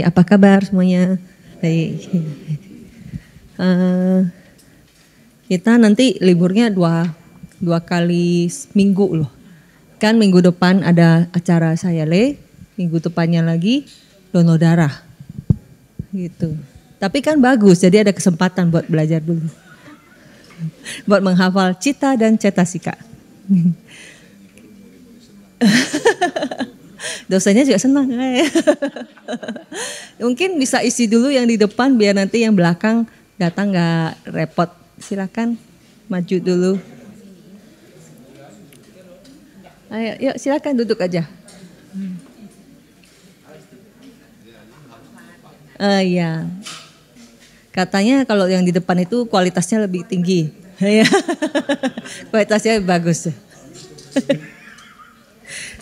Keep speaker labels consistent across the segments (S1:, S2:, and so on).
S1: Baik, apa kabar semuanya? Baik. Uh, kita nanti liburnya dua, dua kali minggu loh. Kan minggu depan ada acara saya le, minggu depannya lagi donor darah. Gitu. Tapi kan bagus, jadi ada kesempatan buat belajar dulu. buat menghafal cita dan cetasika. dosennya juga senang. Mungkin bisa isi dulu yang di depan biar nanti yang belakang datang nggak repot. Silakan maju dulu. Ayo, yuk silakan duduk aja. Uh, iya. Katanya kalau yang di depan itu kualitasnya lebih tinggi. Iya. kualitasnya bagus.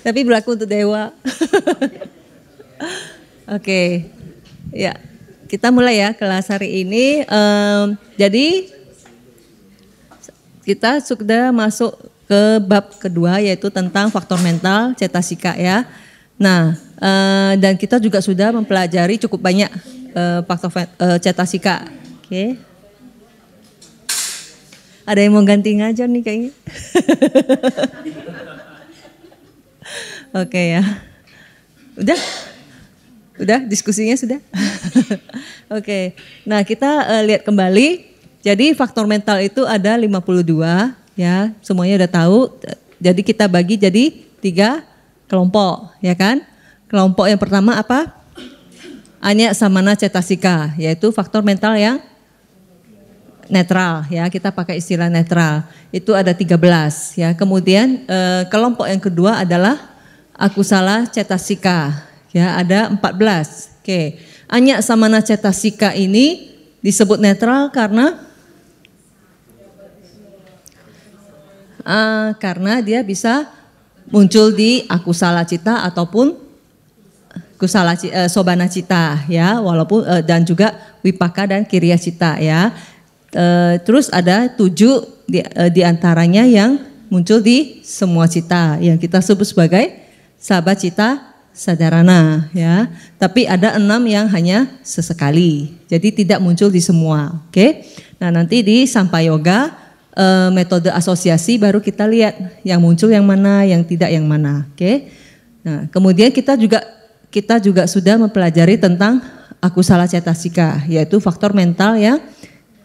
S1: Tapi berlaku untuk dewa. Oke. okay. Ya. Kita mulai ya kelas hari ini. Um, jadi kita sudah masuk ke bab kedua yaitu tentang faktor mental cetasika ya. Nah, uh, dan kita juga sudah mempelajari cukup banyak uh, faktor uh, cetasika. Oke. Okay. Ada yang mau ganti ngajar nih kayaknya. Oke ya. Udah? Udah diskusinya sudah? Oke. Nah, kita uh, lihat kembali. Jadi faktor mental itu ada 52 ya. Semuanya udah tahu. Jadi kita bagi jadi tiga kelompok, ya kan? Kelompok yang pertama apa? Anya samana cetasika, yaitu faktor mental yang netral ya kita pakai istilah netral itu ada 13 ya kemudian eh, kelompok yang kedua adalah Aku salah cetasika. Ya, ada 14. Oke. Anya samana cetasika ini disebut netral karena uh, karena dia bisa muncul di aku salah cita ataupun kusala uh, eh, sobana cita ya walaupun uh, dan juga wipaka dan kiriya cita ya uh, terus ada tujuh di, uh, diantaranya yang muncul di semua cita yang kita sebut sebagai sahabat cita sadarana ya. Tapi ada enam yang hanya sesekali. Jadi tidak muncul di semua. Oke. Okay? Nah nanti di sampai yoga e, metode asosiasi baru kita lihat yang muncul yang mana, yang tidak yang mana. Oke. Okay? Nah kemudian kita juga kita juga sudah mempelajari tentang aku salah cetasika, yaitu faktor mental yang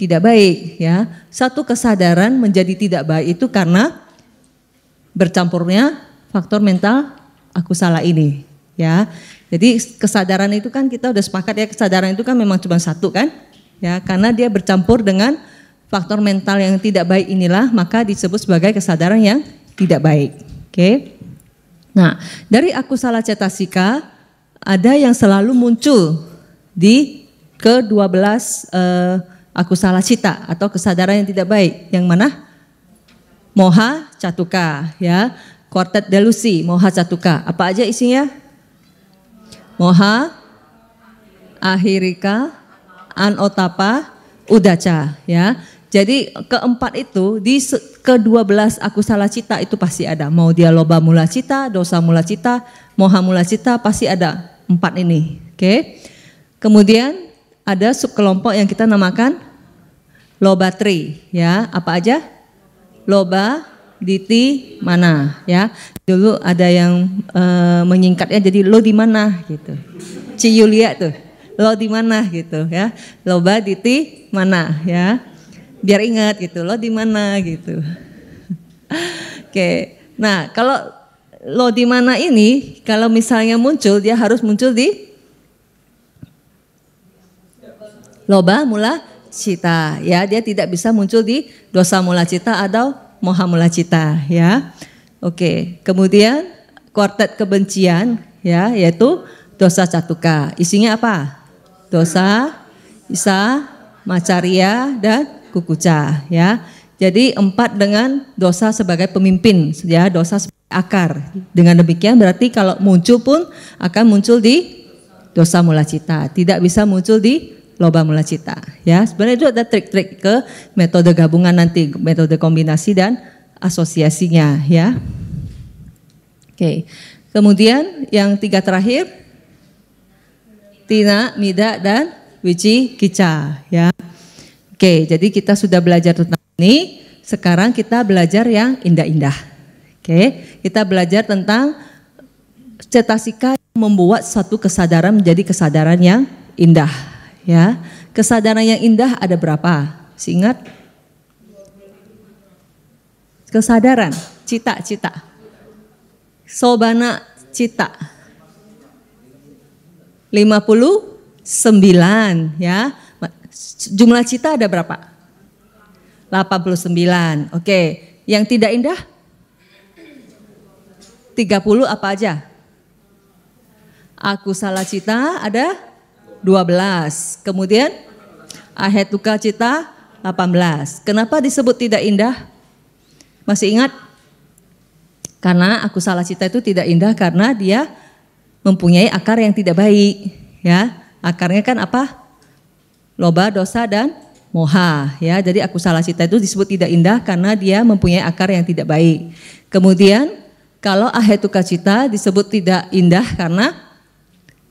S1: tidak baik ya. Satu kesadaran menjadi tidak baik itu karena bercampurnya faktor mental aku salah ini ya. Jadi kesadaran itu kan kita udah sepakat ya kesadaran itu kan memang cuma satu kan ya karena dia bercampur dengan faktor mental yang tidak baik inilah maka disebut sebagai kesadaran yang tidak baik. Oke. Okay? Nah, dari aku salah cetasika ada yang selalu muncul di ke-12 eh, aku salah cita atau kesadaran yang tidak baik. Yang mana? Moha catuka ya. Quartet Delusi, Moha Satuka. Apa aja isinya? Moha, Ahirika, Anotapa, Udaca. Ya. Jadi keempat itu di ke belas aku salah cita itu pasti ada. Mau dia loba mula cita, dosa mula cita, moha mula cita pasti ada empat ini. Oke. Kemudian ada subkelompok yang kita namakan loba tri ya. Apa aja? Loba Diti mana ya. Dulu ada yang uh, menyingkatnya jadi lo di mana gitu. Ci Yulia tuh. Lo di mana gitu ya. Loba Diti mana ya. Biar ingat gitu. Lo di mana gitu. Oke. Okay. Nah, kalau lo di mana ini kalau misalnya muncul dia harus muncul di loba mula cita ya dia tidak bisa muncul di dosa mula cita atau mohamula cita ya. Oke, kemudian kuartet kebencian ya yaitu dosa catuka. Isinya apa? Dosa, isa, macaria dan kukuca ya. Jadi empat dengan dosa sebagai pemimpin, ya dosa sebagai akar. Dengan demikian berarti kalau muncul pun akan muncul di dosa mulacita, cita, tidak bisa muncul di loba mula cita. Ya, sebenarnya itu ada trik-trik ke metode gabungan nanti, metode kombinasi dan asosiasinya ya. Oke. Kemudian yang tiga terakhir Tina, Mida dan Wici Kica ya. Oke, jadi kita sudah belajar tentang ini. Sekarang kita belajar yang indah-indah. Oke, kita belajar tentang cetasika membuat satu kesadaran menjadi kesadaran yang indah ya. Kesadaran yang indah ada berapa? Singkat. Kesadaran, cita-cita. Sobana cita. 59 ya. Jumlah cita ada berapa? 89. Oke, yang tidak indah? 30 apa aja? Aku salah cita ada 12. Kemudian duka Cita 18. Kenapa disebut tidak indah? Masih ingat? Karena aku salah cita itu tidak indah karena dia mempunyai akar yang tidak baik, ya. Akarnya kan apa? Loba, dosa dan moha, ya. Jadi aku salah cita itu disebut tidak indah karena dia mempunyai akar yang tidak baik. Kemudian kalau ahetuka cita disebut tidak indah karena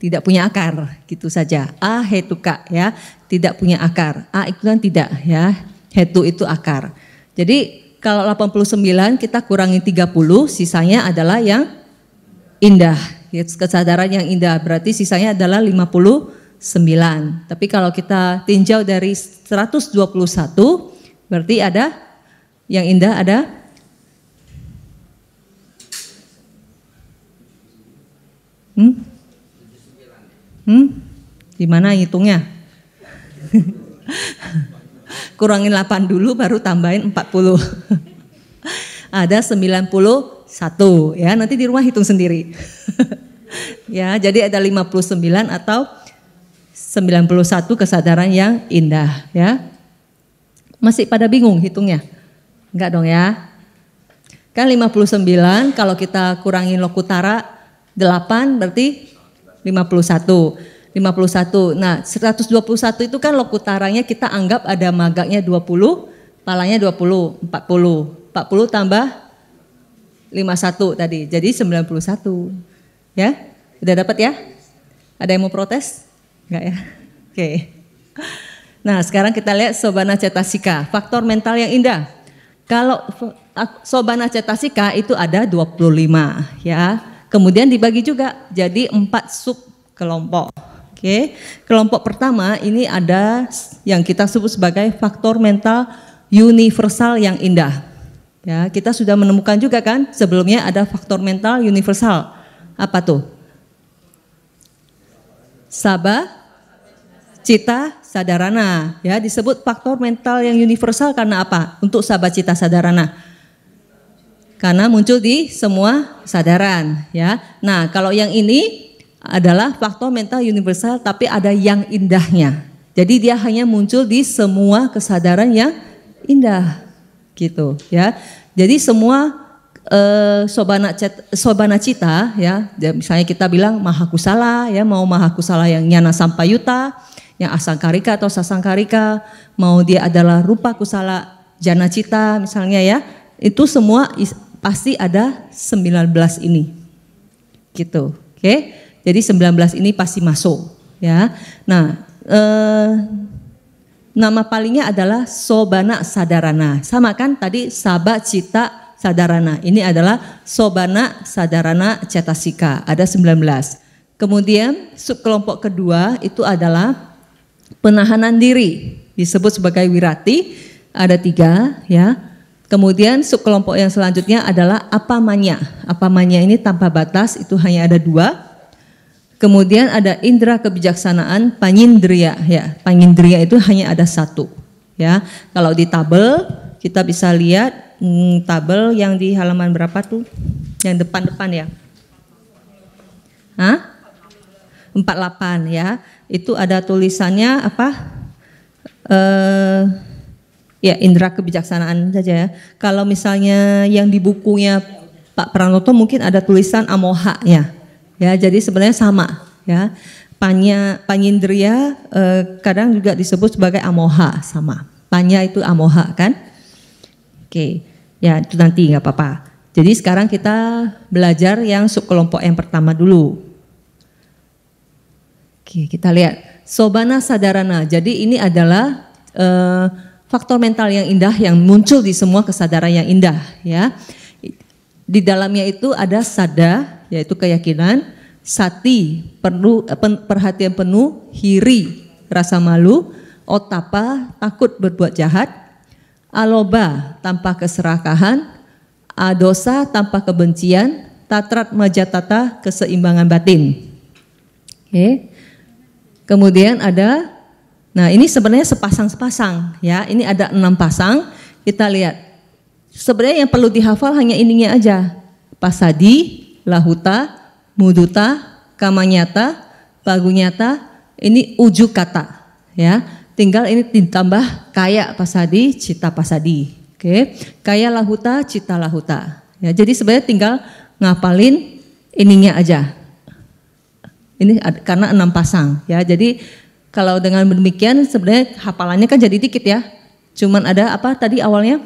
S1: tidak punya akar, gitu saja. A hetuka ya, tidak punya akar. A itu kan tidak ya, hetu itu akar. Jadi kalau 89 kita kurangi 30, sisanya adalah yang indah. Ya, kesadaran yang indah berarti sisanya adalah 59. Tapi kalau kita tinjau dari 121 berarti ada yang indah ada Hmm? Hmm? Gimana hitungnya? Kurangin 8 dulu baru tambahin 40. Ada 91 ya, nanti di rumah hitung sendiri. ya, jadi ada 59 atau 91 kesadaran yang indah ya. Masih pada bingung hitungnya? Enggak dong ya. Kan 59 kalau kita kurangin lokutara 8 berarti 51. 51. Nah, 121 itu kan lokutaranya kita anggap ada magaknya 20, palanya 20, 40. 40 tambah 51 tadi. Jadi 91. Ya? Udah dapat ya? Ada yang mau protes? Enggak ya? Oke. Nah, sekarang kita lihat Sobana Cetasika, faktor mental yang indah. Kalau Sobana Cetasika itu ada 25 ya Kemudian dibagi juga jadi empat sub kelompok. Oke, kelompok pertama ini ada yang kita sebut sebagai faktor mental universal yang indah. Ya, kita sudah menemukan juga kan sebelumnya ada faktor mental universal. Apa tuh? Sabah, cita, sadarana. Ya, disebut faktor mental yang universal karena apa? Untuk sabah, cita, sadarana karena muncul di semua kesadaran ya. Nah, kalau yang ini adalah faktor mental universal tapi ada yang indahnya. Jadi dia hanya muncul di semua kesadaran yang indah gitu ya. Jadi semua eh, sobana, sobana cita ya, misalnya kita bilang mahakusala ya, mau mahakusala yang nyana yuta, yang asangkarika atau sasangkarika, mau dia adalah rupa kusala jana cita misalnya ya, itu semua pasti ada 19 ini. Gitu. Oke. Okay? Jadi 19 ini pasti masuk, ya. Nah, eh, nama palingnya adalah Sobana Sadarana. Sama kan tadi Sabah Cita Sadarana. Ini adalah Sobana Sadarana Cetasika. Ada 19. Kemudian subkelompok kedua itu adalah penahanan diri disebut sebagai wirati ada tiga ya Kemudian subkelompok yang selanjutnya adalah apamanya. Apamanya ini tanpa batas, itu hanya ada dua. Kemudian ada indera kebijaksanaan, panindria Ya, panyindria itu hanya ada satu. Ya, kalau di tabel kita bisa lihat hmm, tabel yang di halaman berapa tuh? Yang depan-depan ya. Hah? 48 ya. Itu ada tulisannya apa? Eh ya indera kebijaksanaan saja ya. Kalau misalnya yang di bukunya Pak Pranoto mungkin ada tulisan amoha ya. Ya, jadi sebenarnya sama ya. Panya panyindria eh, kadang juga disebut sebagai amoha sama. Panya itu amoha kan? Oke. Ya, itu nanti nggak apa-apa. Jadi sekarang kita belajar yang subkelompok yang pertama dulu. Oke, kita lihat. Sobana sadarana. Jadi ini adalah eh, faktor mental yang indah yang muncul di semua kesadaran yang indah ya. Di dalamnya itu ada sada yaitu keyakinan, sati perlu eh, perhatian penuh, hiri rasa malu, otapa takut berbuat jahat, aloba tanpa keserakahan, adosa tanpa kebencian, tatrat majatata keseimbangan batin. Oke. Okay. Kemudian ada Nah, ini sebenarnya sepasang-sepasang ya. Ini ada enam pasang. Kita lihat. Sebenarnya yang perlu dihafal hanya ininya aja. Pasadi, lahuta, muduta, kamanyata, bagunyata, ini ujuk kata ya. Tinggal ini ditambah kayak pasadi, cita pasadi. Oke. Kaya lahuta, cita lahuta. Ya, jadi sebenarnya tinggal ngapalin ininya aja. Ini karena enam pasang ya. Jadi kalau dengan demikian sebenarnya hafalannya kan jadi dikit ya. Cuman ada apa tadi awalnya?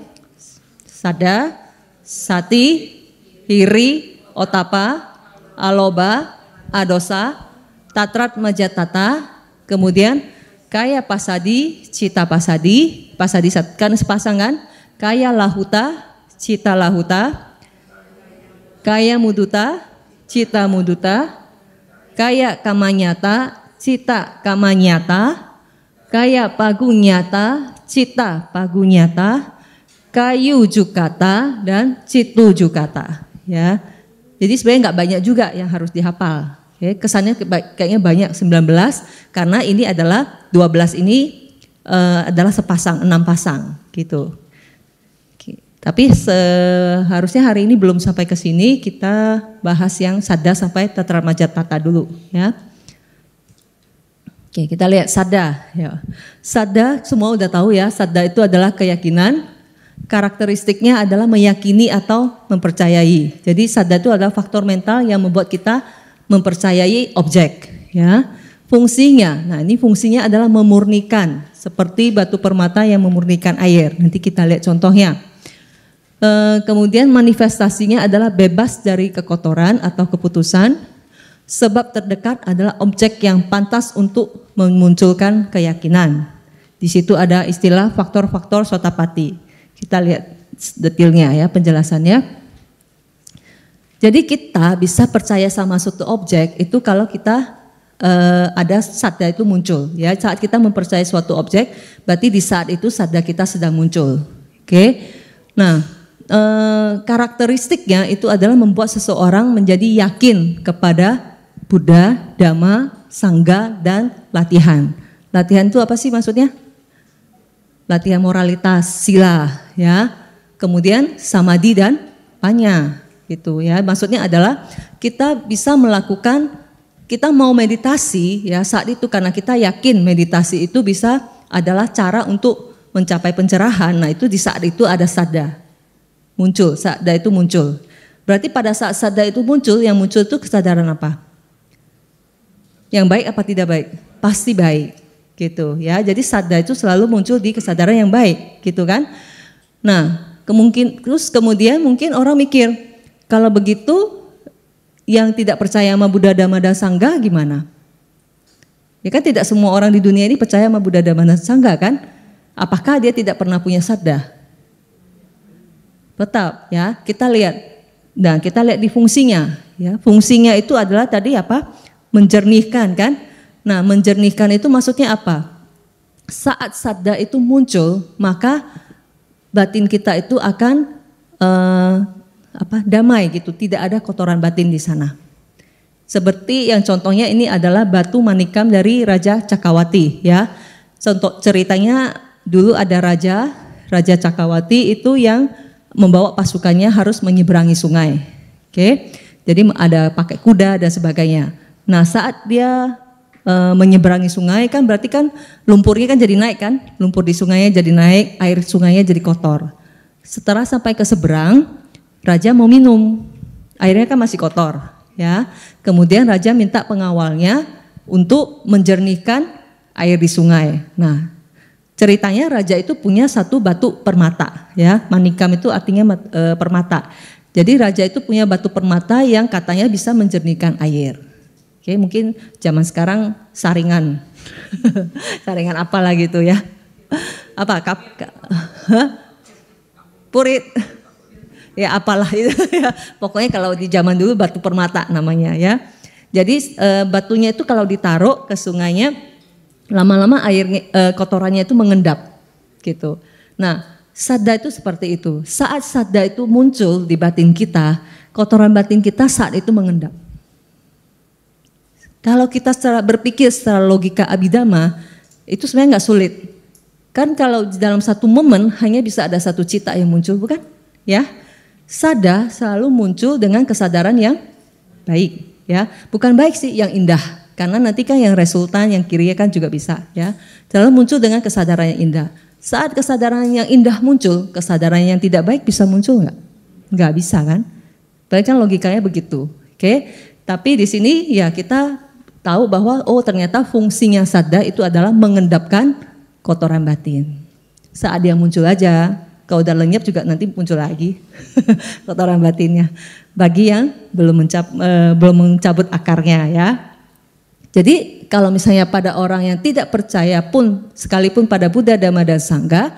S1: Sada, sati, hiri, otapa, aloba, adosa, tatrat majatata, kemudian kaya pasadi, cita pasadi, pasadi kan sepasangan, kaya lahuta, cita lahuta, kaya muduta, cita muduta, kaya kamanyata, cita nyata, kaya pagu nyata, cita pagu nyata, kayu jukata dan citu jukata ya. Jadi sebenarnya nggak banyak juga yang harus dihafal. Oke, kesannya kayaknya banyak 19 karena ini adalah 12 ini uh, adalah sepasang enam pasang gitu. tapi seharusnya hari ini belum sampai ke sini kita bahas yang sada sampai tetramaja tata dulu ya. Oke, kita lihat sada. Ya. Sada semua udah tahu ya, sada itu adalah keyakinan. Karakteristiknya adalah meyakini atau mempercayai. Jadi sada itu adalah faktor mental yang membuat kita mempercayai objek, ya. Fungsinya, nah ini fungsinya adalah memurnikan, seperti batu permata yang memurnikan air. Nanti kita lihat contohnya. Eh, kemudian manifestasinya adalah bebas dari kekotoran atau keputusan, Sebab terdekat adalah objek yang pantas untuk memunculkan keyakinan. Di situ ada istilah faktor-faktor sotapati. Kita lihat detailnya ya penjelasannya. Jadi kita bisa percaya sama suatu objek itu kalau kita eh, ada sadda itu muncul ya. Saat kita mempercayai suatu objek, berarti di saat itu sadda kita sedang muncul. Oke. Okay? Nah, eh, karakteristiknya itu adalah membuat seseorang menjadi yakin kepada Buddha, Dhamma, Sangga, dan latihan. Latihan itu apa sih maksudnya? Latihan moralitas, sila, ya. Kemudian samadhi dan panya, gitu ya. Maksudnya adalah kita bisa melakukan kita mau meditasi ya saat itu karena kita yakin meditasi itu bisa adalah cara untuk mencapai pencerahan. Nah, itu di saat itu ada sada. Muncul, sada itu muncul. Berarti pada saat sada itu muncul yang muncul itu kesadaran apa? Yang baik apa tidak baik? Pasti baik gitu ya. Jadi sadar itu selalu muncul di kesadaran yang baik gitu kan. Nah, kemungkin terus kemudian mungkin orang mikir kalau begitu yang tidak percaya sama Buddha Dhamma dan Sangha gimana? Ya kan tidak semua orang di dunia ini percaya sama Buddha Dhamma dan Sangha kan? Apakah dia tidak pernah punya sadda? Tetap ya, kita lihat. dan nah, kita lihat di fungsinya ya. Fungsinya itu adalah tadi apa? menjernihkan kan? Nah, menjernihkan itu maksudnya apa? Saat sadda itu muncul, maka batin kita itu akan uh, apa damai gitu, tidak ada kotoran batin di sana. Seperti yang contohnya ini adalah batu manikam dari Raja Cakawati ya. Contoh ceritanya dulu ada raja, Raja Cakawati itu yang membawa pasukannya harus menyeberangi sungai. Oke. Okay? Jadi ada pakai kuda dan sebagainya. Nah saat dia e, menyeberangi sungai kan berarti kan lumpurnya kan jadi naik kan, lumpur di sungainya jadi naik, air sungainya jadi kotor. Setelah sampai ke seberang, raja mau minum, airnya kan masih kotor, ya. Kemudian raja minta pengawalnya untuk menjernihkan air di sungai. Nah, ceritanya raja itu punya satu batu permata, ya. Manikam itu artinya e, permata. Jadi raja itu punya batu permata yang katanya bisa menjernihkan air. Oke, mungkin zaman sekarang saringan. saringan apa lagi gitu ya. Apa kap, purit. ya apalah itu ya. Pokoknya kalau di zaman dulu batu permata namanya ya. Jadi e, batunya itu kalau ditaruh ke sungainya lama-lama air e, eh, kotorannya itu mengendap gitu. Nah, sadda itu seperti itu. Saat sadda itu muncul di batin kita, kotoran batin kita saat itu mengendap kalau kita secara berpikir secara logika abidama, itu sebenarnya nggak sulit. Kan kalau di dalam satu momen hanya bisa ada satu cita yang muncul, bukan? Ya, sada selalu muncul dengan kesadaran yang baik, ya. Bukan baik sih, yang indah. Karena nanti kan yang resultan, yang kiri kan juga bisa, ya. Selalu muncul dengan kesadaran yang indah. Saat kesadaran yang indah muncul, kesadaran yang tidak baik bisa muncul nggak? Nggak bisa kan? Berarti kan logikanya begitu, oke? Tapi di sini ya kita tahu bahwa oh ternyata fungsinya sadda itu adalah mengendapkan kotoran batin. Saat dia muncul aja, kalau udah lenyap juga nanti muncul lagi kotoran batinnya. Bagi yang belum mencap, e, belum mencabut akarnya ya. Jadi kalau misalnya pada orang yang tidak percaya pun sekalipun pada Buddha, Dhamma dan sangga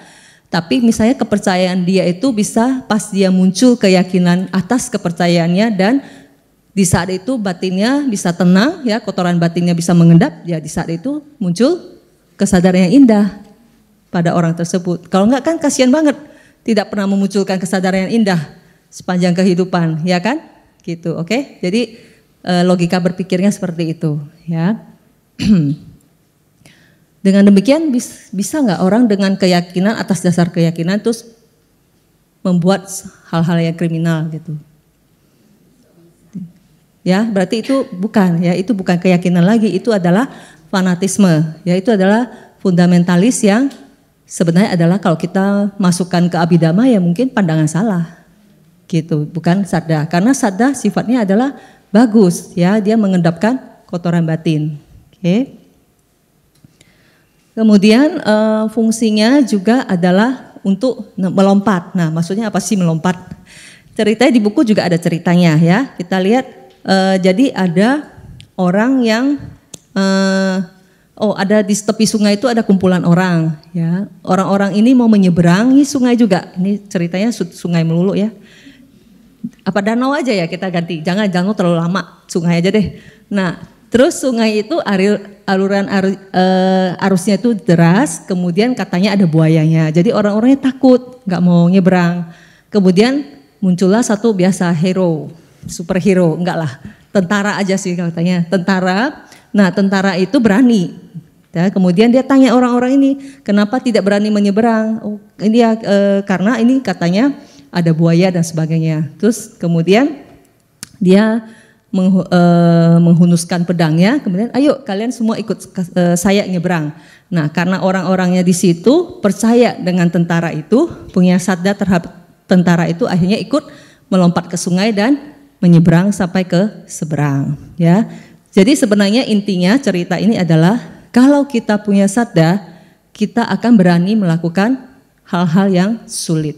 S1: tapi misalnya kepercayaan dia itu bisa pas dia muncul keyakinan atas kepercayaannya dan di saat itu batinnya bisa tenang, ya kotoran batinnya bisa mengendap, ya di saat itu muncul kesadaran yang indah pada orang tersebut. Kalau enggak kan kasihan banget, tidak pernah memunculkan kesadaran yang indah sepanjang kehidupan, ya kan? Gitu, oke? Okay? Jadi eh, logika berpikirnya seperti itu, ya. dengan demikian bisa nggak orang dengan keyakinan atas dasar keyakinan terus membuat hal-hal yang kriminal gitu? ya berarti itu bukan ya itu bukan keyakinan lagi itu adalah fanatisme ya itu adalah fundamentalis yang sebenarnya adalah kalau kita masukkan ke abidama ya mungkin pandangan salah gitu bukan sadda karena sadda sifatnya adalah bagus ya dia mengendapkan kotoran batin oke kemudian uh, fungsinya juga adalah untuk melompat nah maksudnya apa sih melompat ceritanya di buku juga ada ceritanya ya kita lihat uh, jadi ada orang yang uh, oh ada di tepi sungai itu ada kumpulan orang ya orang-orang ini mau menyeberangi sungai juga ini ceritanya sungai melulu ya apa danau aja ya kita ganti jangan jangan terlalu lama sungai aja deh nah terus sungai itu aluran ar, uh, eh, arusnya itu deras kemudian katanya ada buayanya jadi orang-orangnya takut nggak mau nyeberang kemudian muncullah satu biasa hero superhero, enggak lah. Tentara aja sih katanya, tentara. Nah tentara itu berani. Ya, kemudian dia tanya orang-orang ini, kenapa tidak berani menyeberang? Oh, ini ya, e, karena ini katanya ada buaya dan sebagainya. Terus kemudian dia meng, e, eh, menghunuskan pedangnya, kemudian ayo kalian semua ikut e, saya nyeberang. Nah karena orang-orangnya di situ percaya dengan tentara itu, punya sadar terhadap tentara itu akhirnya ikut melompat ke sungai dan menyeberang sampai ke seberang ya. Jadi sebenarnya intinya cerita ini adalah kalau kita punya sadda, kita akan berani melakukan hal-hal yang sulit.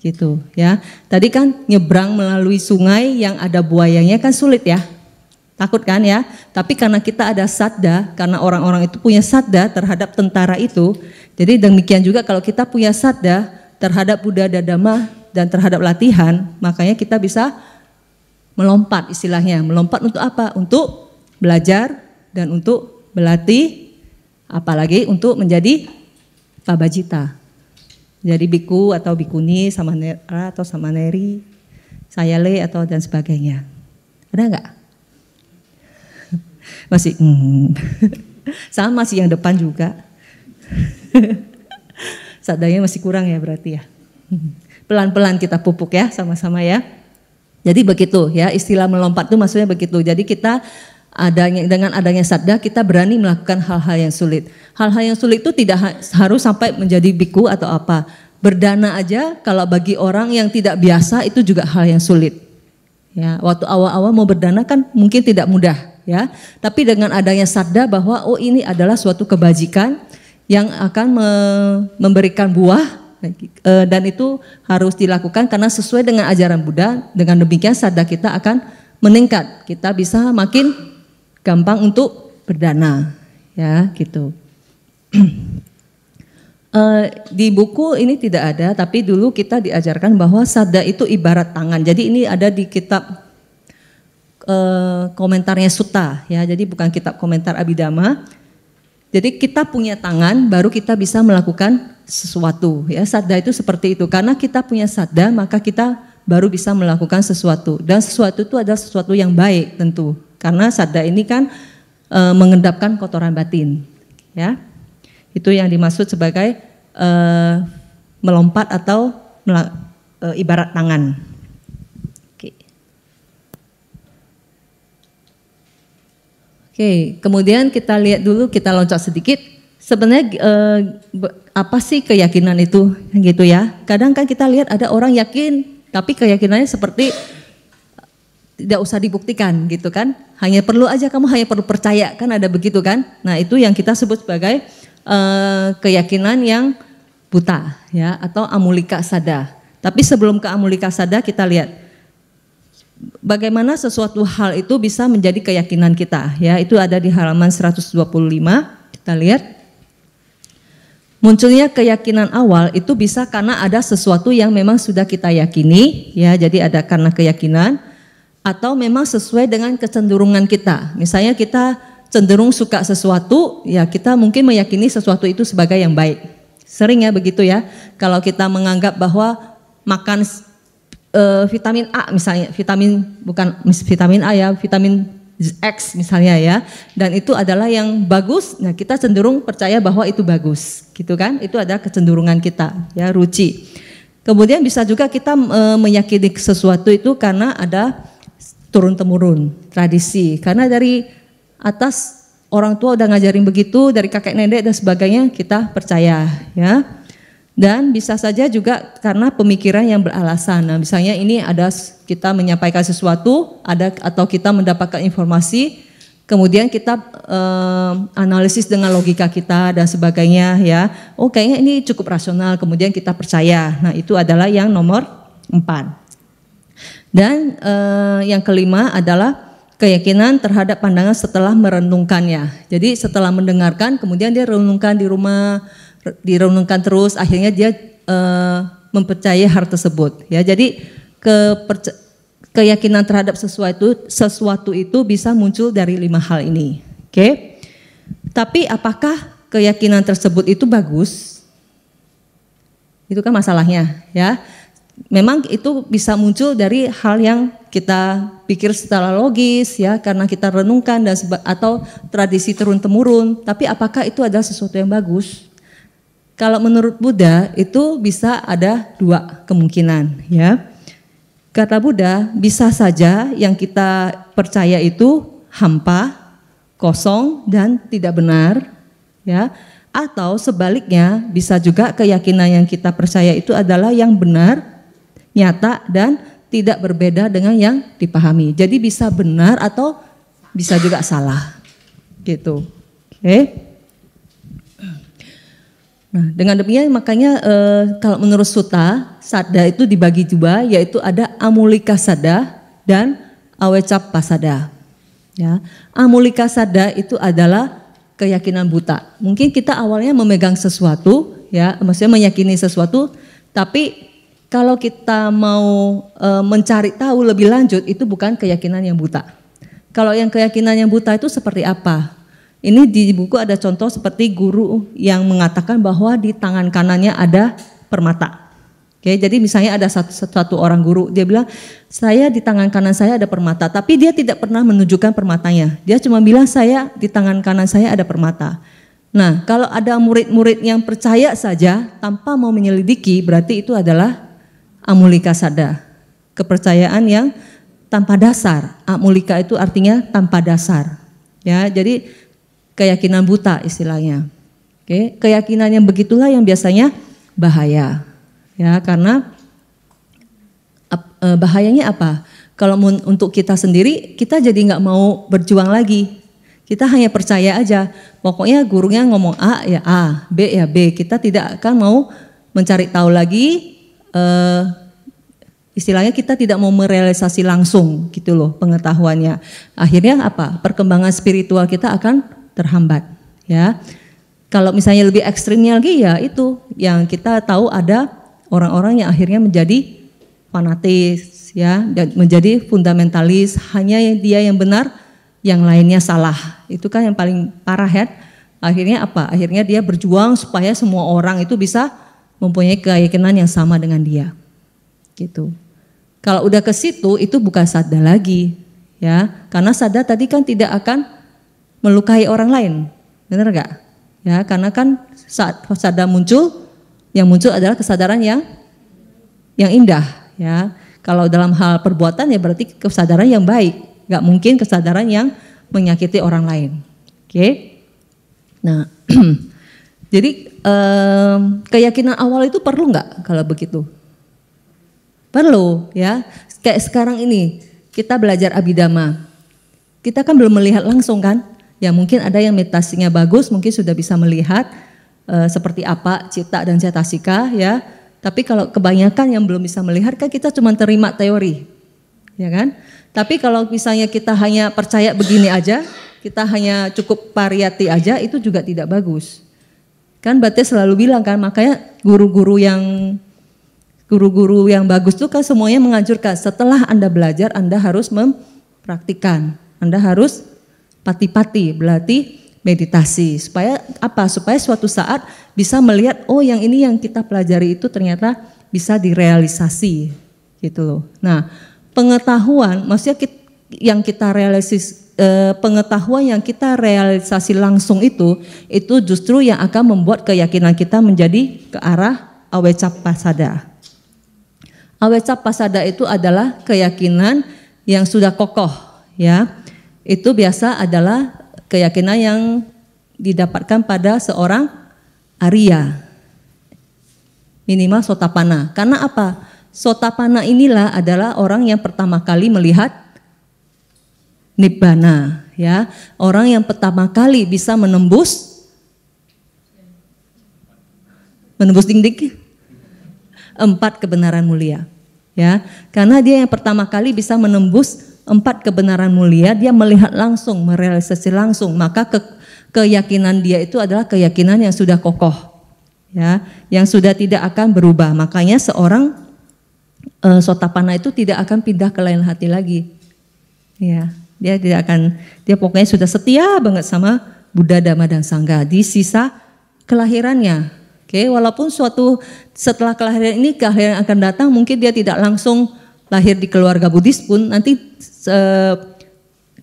S1: Gitu ya. Tadi kan nyebrang melalui sungai yang ada buayanya kan sulit ya. Takut kan ya? Tapi karena kita ada sadda, karena orang-orang itu punya sadda terhadap tentara itu. Jadi demikian juga kalau kita punya sadda terhadap Buddha Dadama, dan terhadap latihan, makanya kita bisa melompat istilahnya. Melompat untuk apa? Untuk belajar dan untuk berlatih, apalagi untuk menjadi pabajita. Jadi biku atau bikuni sama nera atau sama neri, saya le atau dan sebagainya. Ada nggak? Masih hmm. sama sih yang depan juga. Sadanya masih kurang ya berarti ya pelan-pelan kita pupuk ya sama-sama ya. Jadi begitu ya istilah melompat itu maksudnya begitu. Jadi kita adanya dengan adanya sadda kita berani melakukan hal-hal yang sulit. Hal-hal yang sulit itu tidak harus sampai menjadi biku atau apa. Berdana aja kalau bagi orang yang tidak biasa itu juga hal yang sulit. Ya, waktu awal-awal mau berdana kan mungkin tidak mudah ya. Tapi dengan adanya sadda bahwa oh ini adalah suatu kebajikan yang akan memberikan buah E, dan itu harus dilakukan karena sesuai dengan ajaran Buddha, dengan demikian sadha kita akan meningkat. Kita bisa makin gampang untuk berdana, ya gitu. E, di buku ini tidak ada, tapi dulu kita diajarkan bahwa sadha itu ibarat tangan. Jadi ini ada di kitab e, komentarnya Suta, ya. Jadi bukan kitab komentar Abidama, jadi kita punya tangan baru kita bisa melakukan sesuatu ya. Sadda itu seperti itu. Karena kita punya sadda maka kita baru bisa melakukan sesuatu. Dan sesuatu itu adalah sesuatu yang baik tentu. Karena sadda ini kan e, mengendapkan kotoran batin ya. Itu yang dimaksud sebagai e, melompat atau e, ibarat tangan. Oke, kemudian kita lihat dulu kita loncat sedikit. Sebenarnya eh, apa sih keyakinan itu gitu ya? Kadang kan kita lihat ada orang yakin, tapi keyakinannya seperti tidak usah dibuktikan gitu kan. Hanya perlu aja kamu hanya perlu percaya kan ada begitu kan. Nah, itu yang kita sebut sebagai eh, keyakinan yang buta ya atau amulika sada. Tapi sebelum ke amulika sada kita lihat bagaimana sesuatu hal itu bisa menjadi keyakinan kita ya itu ada di halaman 125 kita lihat munculnya keyakinan awal itu bisa karena ada sesuatu yang memang sudah kita yakini ya jadi ada karena keyakinan atau memang sesuai dengan kecenderungan kita misalnya kita cenderung suka sesuatu ya kita mungkin meyakini sesuatu itu sebagai yang baik sering ya begitu ya kalau kita menganggap bahwa makan uh, vitamin A misalnya, vitamin bukan vitamin A ya, vitamin X misalnya ya, dan itu adalah yang bagus, nah kita cenderung percaya bahwa itu bagus, gitu kan? Itu ada kecenderungan kita, ya ruci. Kemudian bisa juga kita e, meyakini sesuatu itu karena ada turun temurun tradisi, karena dari atas orang tua udah ngajarin begitu, dari kakek nenek dan sebagainya kita percaya, ya dan bisa saja juga karena pemikiran yang beralasan. Nah, misalnya ini ada kita menyampaikan sesuatu, ada atau kita mendapatkan informasi, kemudian kita eh, analisis dengan logika kita dan sebagainya ya. Oh, kayaknya ini cukup rasional, kemudian kita percaya. Nah, itu adalah yang nomor empat. Dan eh, yang kelima adalah keyakinan terhadap pandangan setelah merenungkannya. Jadi setelah mendengarkan, kemudian dia renungkan di rumah direnungkan terus akhirnya dia uh, mempercayai hal tersebut ya jadi ke keyakinan terhadap sesuatu sesuatu itu bisa muncul dari lima hal ini oke okay? tapi apakah keyakinan tersebut itu bagus itu kan masalahnya ya memang itu bisa muncul dari hal yang kita pikir secara logis ya karena kita renungkan dan atau tradisi turun temurun tapi apakah itu adalah sesuatu yang bagus kalau menurut Buddha itu bisa ada dua kemungkinan ya. Kata Buddha bisa saja yang kita percaya itu hampa, kosong dan tidak benar ya. Atau sebaliknya bisa juga keyakinan yang kita percaya itu adalah yang benar, nyata dan tidak berbeda dengan yang dipahami. Jadi bisa benar atau bisa juga salah. Gitu. Oke. Okay. Nah, dengan demikian makanya e, kalau menurut Suta, sada itu dibagi dua, yaitu ada amulika sada dan awecap pasada. Ya, amulika sada itu adalah keyakinan buta. Mungkin kita awalnya memegang sesuatu, ya, maksudnya meyakini sesuatu, tapi kalau kita mau e, mencari tahu lebih lanjut, itu bukan keyakinan yang buta. Kalau yang keyakinan yang buta itu seperti apa? Ini di buku ada contoh seperti guru yang mengatakan bahwa di tangan kanannya ada permata. Oke, jadi misalnya ada satu, satu orang guru, dia bilang, saya di tangan kanan saya ada permata, tapi dia tidak pernah menunjukkan permatanya. Dia cuma bilang, saya di tangan kanan saya ada permata. Nah, kalau ada murid-murid yang percaya saja tanpa mau menyelidiki, berarti itu adalah amulika sada. Kepercayaan yang tanpa dasar. Amulika itu artinya tanpa dasar. Ya, jadi keyakinan buta istilahnya. Oke, keyakinan yang begitulah yang biasanya bahaya. Ya, karena e, bahayanya apa? Kalau untuk kita sendiri, kita jadi nggak mau berjuang lagi. Kita hanya percaya aja. Pokoknya gurunya ngomong A ya A, B ya B. Kita tidak akan mau mencari tahu lagi. Uh, istilahnya kita tidak mau merealisasi langsung gitu loh pengetahuannya. Akhirnya apa? Perkembangan spiritual kita akan terhambat ya. Kalau misalnya lebih ekstrimnya lagi ya itu yang kita tahu ada orang-orang yang akhirnya menjadi fanatis ya menjadi fundamentalis hanya dia yang benar yang lainnya salah itu kan yang paling parah ya akhirnya apa akhirnya dia berjuang supaya semua orang itu bisa mempunyai keyakinan yang sama dengan dia gitu kalau udah ke situ itu bukan sadar lagi ya karena sadar tadi kan tidak akan melukai orang lain. Benar nggak? Ya, karena kan saat sadar muncul, yang muncul adalah kesadaran yang yang indah. Ya, kalau dalam hal perbuatan ya berarti kesadaran yang baik. Gak mungkin kesadaran yang menyakiti orang lain. Oke. Okay? Nah, jadi um, keyakinan awal itu perlu nggak kalau begitu? Perlu, ya. Kayak sekarang ini kita belajar abidama, kita kan belum melihat langsung kan? Ya mungkin ada yang meditasinya bagus, mungkin sudah bisa melihat uh, seperti apa cipta dan cetasika ya. Tapi kalau kebanyakan yang belum bisa melihat kan kita cuma terima teori, ya kan? Tapi kalau misalnya kita hanya percaya begini aja, kita hanya cukup variati aja, itu juga tidak bagus. Kan Bate selalu bilang kan, makanya guru-guru yang guru-guru yang bagus itu kan semuanya menganjurkan setelah Anda belajar Anda harus mempraktikan, Anda harus pati-pati berarti meditasi supaya apa supaya suatu saat bisa melihat oh yang ini yang kita pelajari itu ternyata bisa direalisasi gitu loh nah pengetahuan maksudnya kita, yang kita realisis eh, pengetahuan yang kita realisasi langsung itu itu justru yang akan membuat keyakinan kita menjadi ke arah awecap pasada awecap pasada itu adalah keyakinan yang sudah kokoh ya itu biasa adalah keyakinan yang didapatkan pada seorang Arya minimal sotapana karena apa sotapana inilah adalah orang yang pertama kali melihat nibbana ya orang yang pertama kali bisa menembus menembus dinding empat kebenaran mulia ya karena dia yang pertama kali bisa menembus empat kebenaran mulia, dia melihat langsung, merealisasi langsung, maka ke, keyakinan dia itu adalah keyakinan yang sudah kokoh, ya, yang sudah tidak akan berubah. Makanya seorang e, sotapana itu tidak akan pindah ke lain hati lagi, ya, dia tidak akan, dia pokoknya sudah setia banget sama Buddha, Dhamma dan Sangga di sisa kelahirannya. Oke, walaupun suatu setelah kelahiran ini kelahiran akan datang, mungkin dia tidak langsung lahir di keluarga Buddhis pun nanti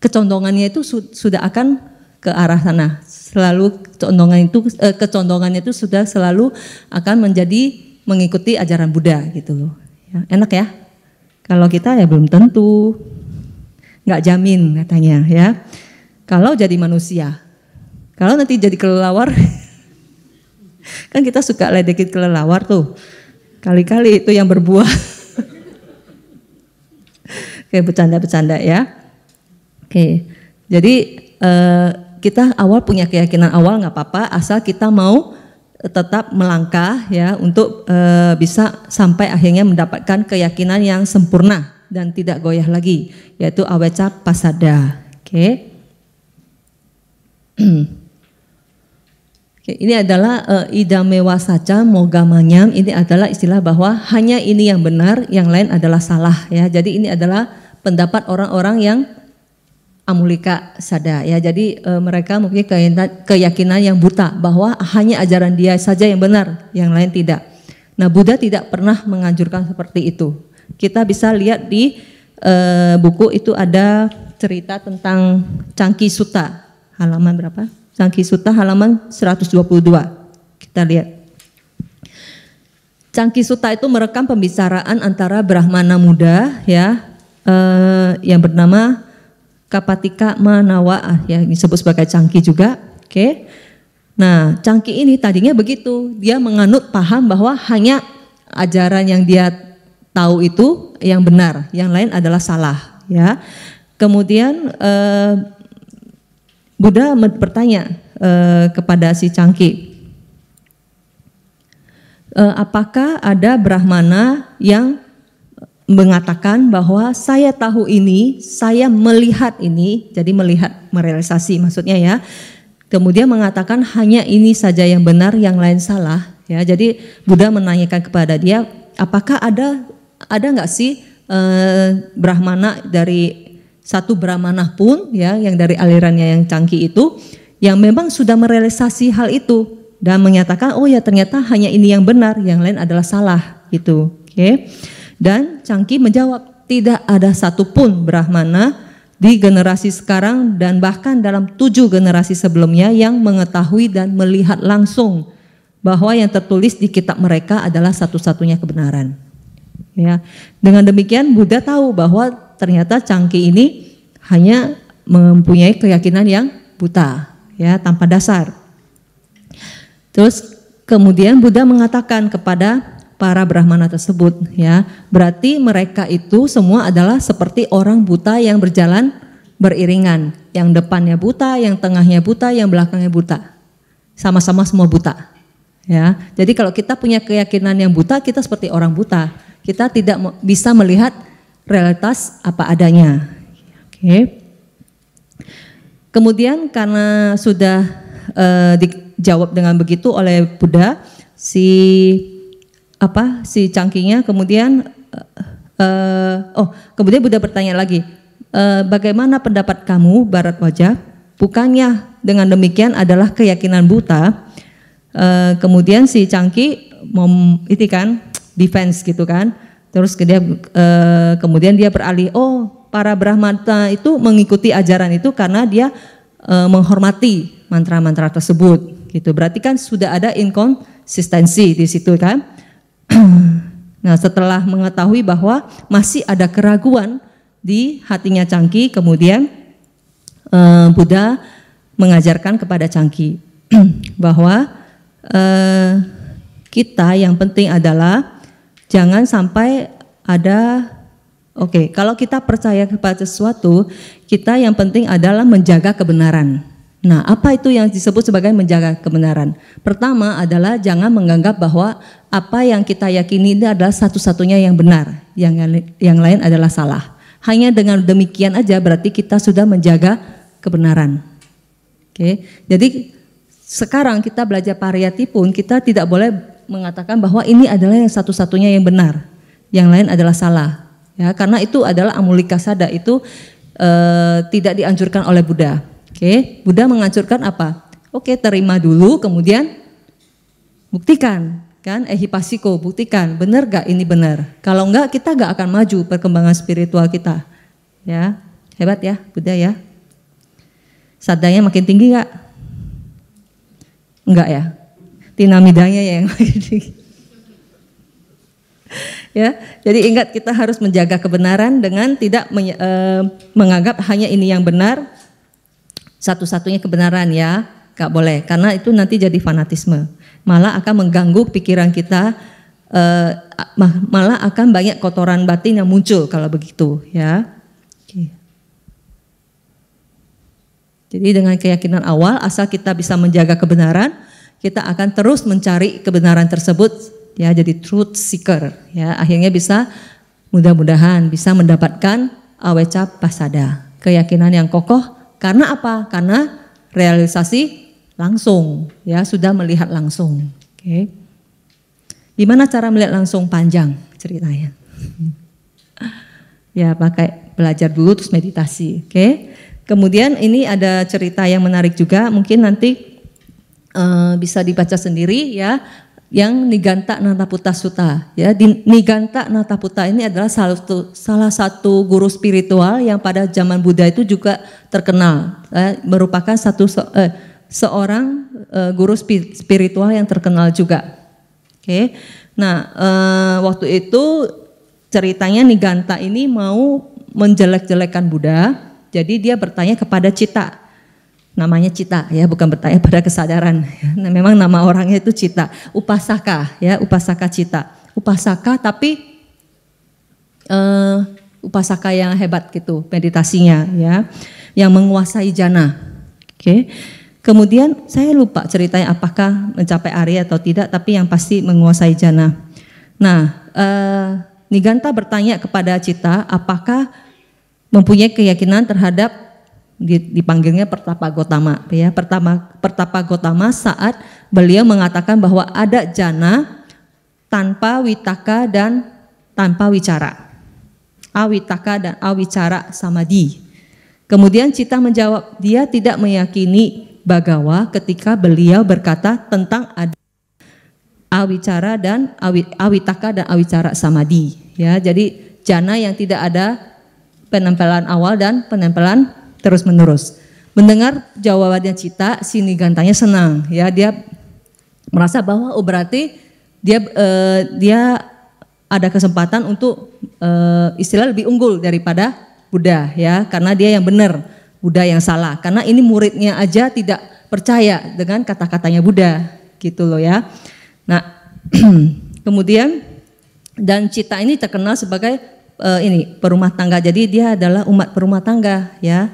S1: kecondongannya itu sudah akan ke arah sana. Selalu kecondongan itu e, kecondongannya itu sudah selalu akan menjadi mengikuti ajaran Buddha gitu Ya, enak ya. Kalau kita ya belum tentu. Nggak jamin katanya ya. Kalau jadi manusia. Kalau nanti jadi kelelawar kan kita suka ledekin kelelawar tuh. Kali-kali itu yang berbuah. Oke, bercanda-bercanda ya. Oke, jadi uh, kita awal punya keyakinan awal nggak apa-apa, asal kita mau tetap melangkah ya untuk uh, bisa sampai akhirnya mendapatkan keyakinan yang sempurna dan tidak goyah lagi, yaitu aweca pasada. Oke. Oke, ini adalah uh, idamewa saca mogamanyam. Ini adalah istilah bahwa hanya ini yang benar, yang lain adalah salah ya. Jadi ini adalah pendapat orang-orang yang Amulika Sada ya. Jadi e, mereka mungkin keyakinan yang buta bahwa hanya ajaran dia saja yang benar, yang lain tidak. Nah, Buddha tidak pernah menganjurkan seperti itu. Kita bisa lihat di e, buku itu ada cerita tentang Cangki Suta. Halaman berapa? Cangki Suta halaman 122. Kita lihat. Cangki Suta itu merekam pembicaraan antara Brahmana muda ya uh, yang bernama Kapatika Manawa ah, ya disebut sebagai cangki juga. Oke. Okay. Nah, cangki ini tadinya begitu, dia menganut paham bahwa hanya ajaran yang dia tahu itu yang benar, yang lain adalah salah, ya. Kemudian uh, Buddha bertanya uh, kepada si cangki, apakah ada brahmana yang mengatakan bahwa saya tahu ini, saya melihat ini, jadi melihat merealisasi maksudnya ya. Kemudian mengatakan hanya ini saja yang benar, yang lain salah. Ya, jadi Buddha menanyakan kepada dia, apakah ada ada nggak sih eh, Brahmana dari satu Brahmana pun ya yang dari alirannya yang cangki itu yang memang sudah merealisasi hal itu dan menyatakan oh ya ternyata hanya ini yang benar, yang lain adalah salah gitu. Oke. Okay. Dan Cangki menjawab, tidak ada satupun Brahmana di generasi sekarang dan bahkan dalam tujuh generasi sebelumnya yang mengetahui dan melihat langsung bahwa yang tertulis di kitab mereka adalah satu-satunya kebenaran. Ya, dengan demikian Buddha tahu bahwa ternyata Cangki ini hanya mempunyai keyakinan yang buta, ya tanpa dasar. Terus kemudian Buddha mengatakan kepada para brahmana tersebut ya. Berarti mereka itu semua adalah seperti orang buta yang berjalan beriringan, yang depannya buta, yang tengahnya buta, yang belakangnya buta. Sama-sama semua buta. Ya. Jadi kalau kita punya keyakinan yang buta, kita seperti orang buta. Kita tidak bisa melihat realitas apa adanya. Oke. Kemudian karena sudah uh, dijawab dengan begitu oleh Buddha, si apa si cangkinya kemudian uh, oh kemudian Buddha bertanya lagi uh, bagaimana pendapat kamu barat wajah bukannya dengan demikian adalah keyakinan buta uh, kemudian si cangki mom itu kan defense gitu kan terus ke dia uh, kemudian dia beralih oh para brahmana itu mengikuti ajaran itu karena dia uh, menghormati mantra-mantra tersebut gitu berarti kan sudah ada inkonsistensi di situ kan Hmm. nah setelah mengetahui bahwa masih ada keraguan di hatinya Cangki, kemudian eh, Buddha mengajarkan kepada Cangki bahwa eh, kita yang penting adalah jangan sampai ada oke okay, kalau kita percaya kepada sesuatu kita yang penting adalah menjaga kebenaran Nah, apa itu yang disebut sebagai menjaga kebenaran? Pertama adalah jangan menganggap bahwa apa yang kita yakini ini adalah satu-satunya yang benar, yang yang lain adalah salah. Hanya dengan demikian aja berarti kita sudah menjaga kebenaran. Oke. Jadi sekarang kita belajar pariyati pun kita tidak boleh mengatakan bahwa ini adalah yang satu-satunya yang benar, yang lain adalah salah. Ya, karena itu adalah amulika sada itu e, tidak dianjurkan oleh Buddha. Oke, Buddha mengancurkan apa? Oke, terima dulu, kemudian buktikan, kan? Eh, Ehipasiko, buktikan, benar gak ini benar? Kalau enggak, kita gak akan maju perkembangan spiritual kita. Ya, hebat ya, Buddha ya. Sadanya makin tinggi gak? Enggak ya? Tinamidanya ya yang makin tinggi. ya, jadi ingat kita harus menjaga kebenaran dengan tidak eh, menganggap hanya ini yang benar, satu-satunya kebenaran ya, nggak boleh karena itu nanti jadi fanatisme. Malah akan mengganggu pikiran kita, uh, malah akan banyak kotoran batin yang muncul kalau begitu ya. Jadi dengan keyakinan awal, asal kita bisa menjaga kebenaran, kita akan terus mencari kebenaran tersebut ya jadi truth seeker ya akhirnya bisa mudah-mudahan bisa mendapatkan awecap pasada keyakinan yang kokoh karena apa? Karena realisasi langsung, ya sudah melihat langsung. Oke. Gimana cara melihat langsung panjang ceritanya? ya pakai belajar dulu terus meditasi, oke? Kemudian ini ada cerita yang menarik juga, mungkin nanti uh, bisa dibaca sendiri ya yang Niganta Nataputa Suta. Ya, di Niganta Nataputa ini adalah salah satu, salah satu guru spiritual yang pada zaman Buddha itu juga terkenal. Eh, merupakan satu eh, seorang eh, guru spiritual yang terkenal juga. Oke. Okay. Nah, eh, waktu itu ceritanya Niganta ini mau menjelek-jelekan Buddha, jadi dia bertanya kepada Cita namanya Cita ya bukan bertanya pada kesadaran nah, memang nama orangnya itu Cita Upasaka ya Upasaka Cita Upasaka tapi uh, Upasaka yang hebat gitu meditasinya ya yang menguasai jana oke okay. kemudian saya lupa ceritanya apakah mencapai Arya atau tidak tapi yang pasti menguasai jana nah uh, Niganta bertanya kepada Cita apakah mempunyai keyakinan terhadap dipanggilnya Pertapa Gotama ya pertama Pertapa Gotama saat beliau mengatakan bahwa ada jana tanpa witaka dan tanpa wicara awitaka dan awicara samadhi. kemudian Cita menjawab dia tidak meyakini Bagawa ketika beliau berkata tentang ada awicara dan awi, awitaka dan awicara samadhi, ya jadi jana yang tidak ada penempelan awal dan penempelan terus menerus. Mendengar jawabannya Cita, sini gantanya senang ya dia merasa bahwa oh berarti dia eh, dia ada kesempatan untuk eh, istilah lebih unggul daripada Buddha ya karena dia yang benar Buddha yang salah karena ini muridnya aja tidak percaya dengan kata-katanya Buddha gitu loh ya. Nah kemudian dan Cita ini terkenal sebagai uh, ini perumah tangga. Jadi dia adalah umat perumah tangga ya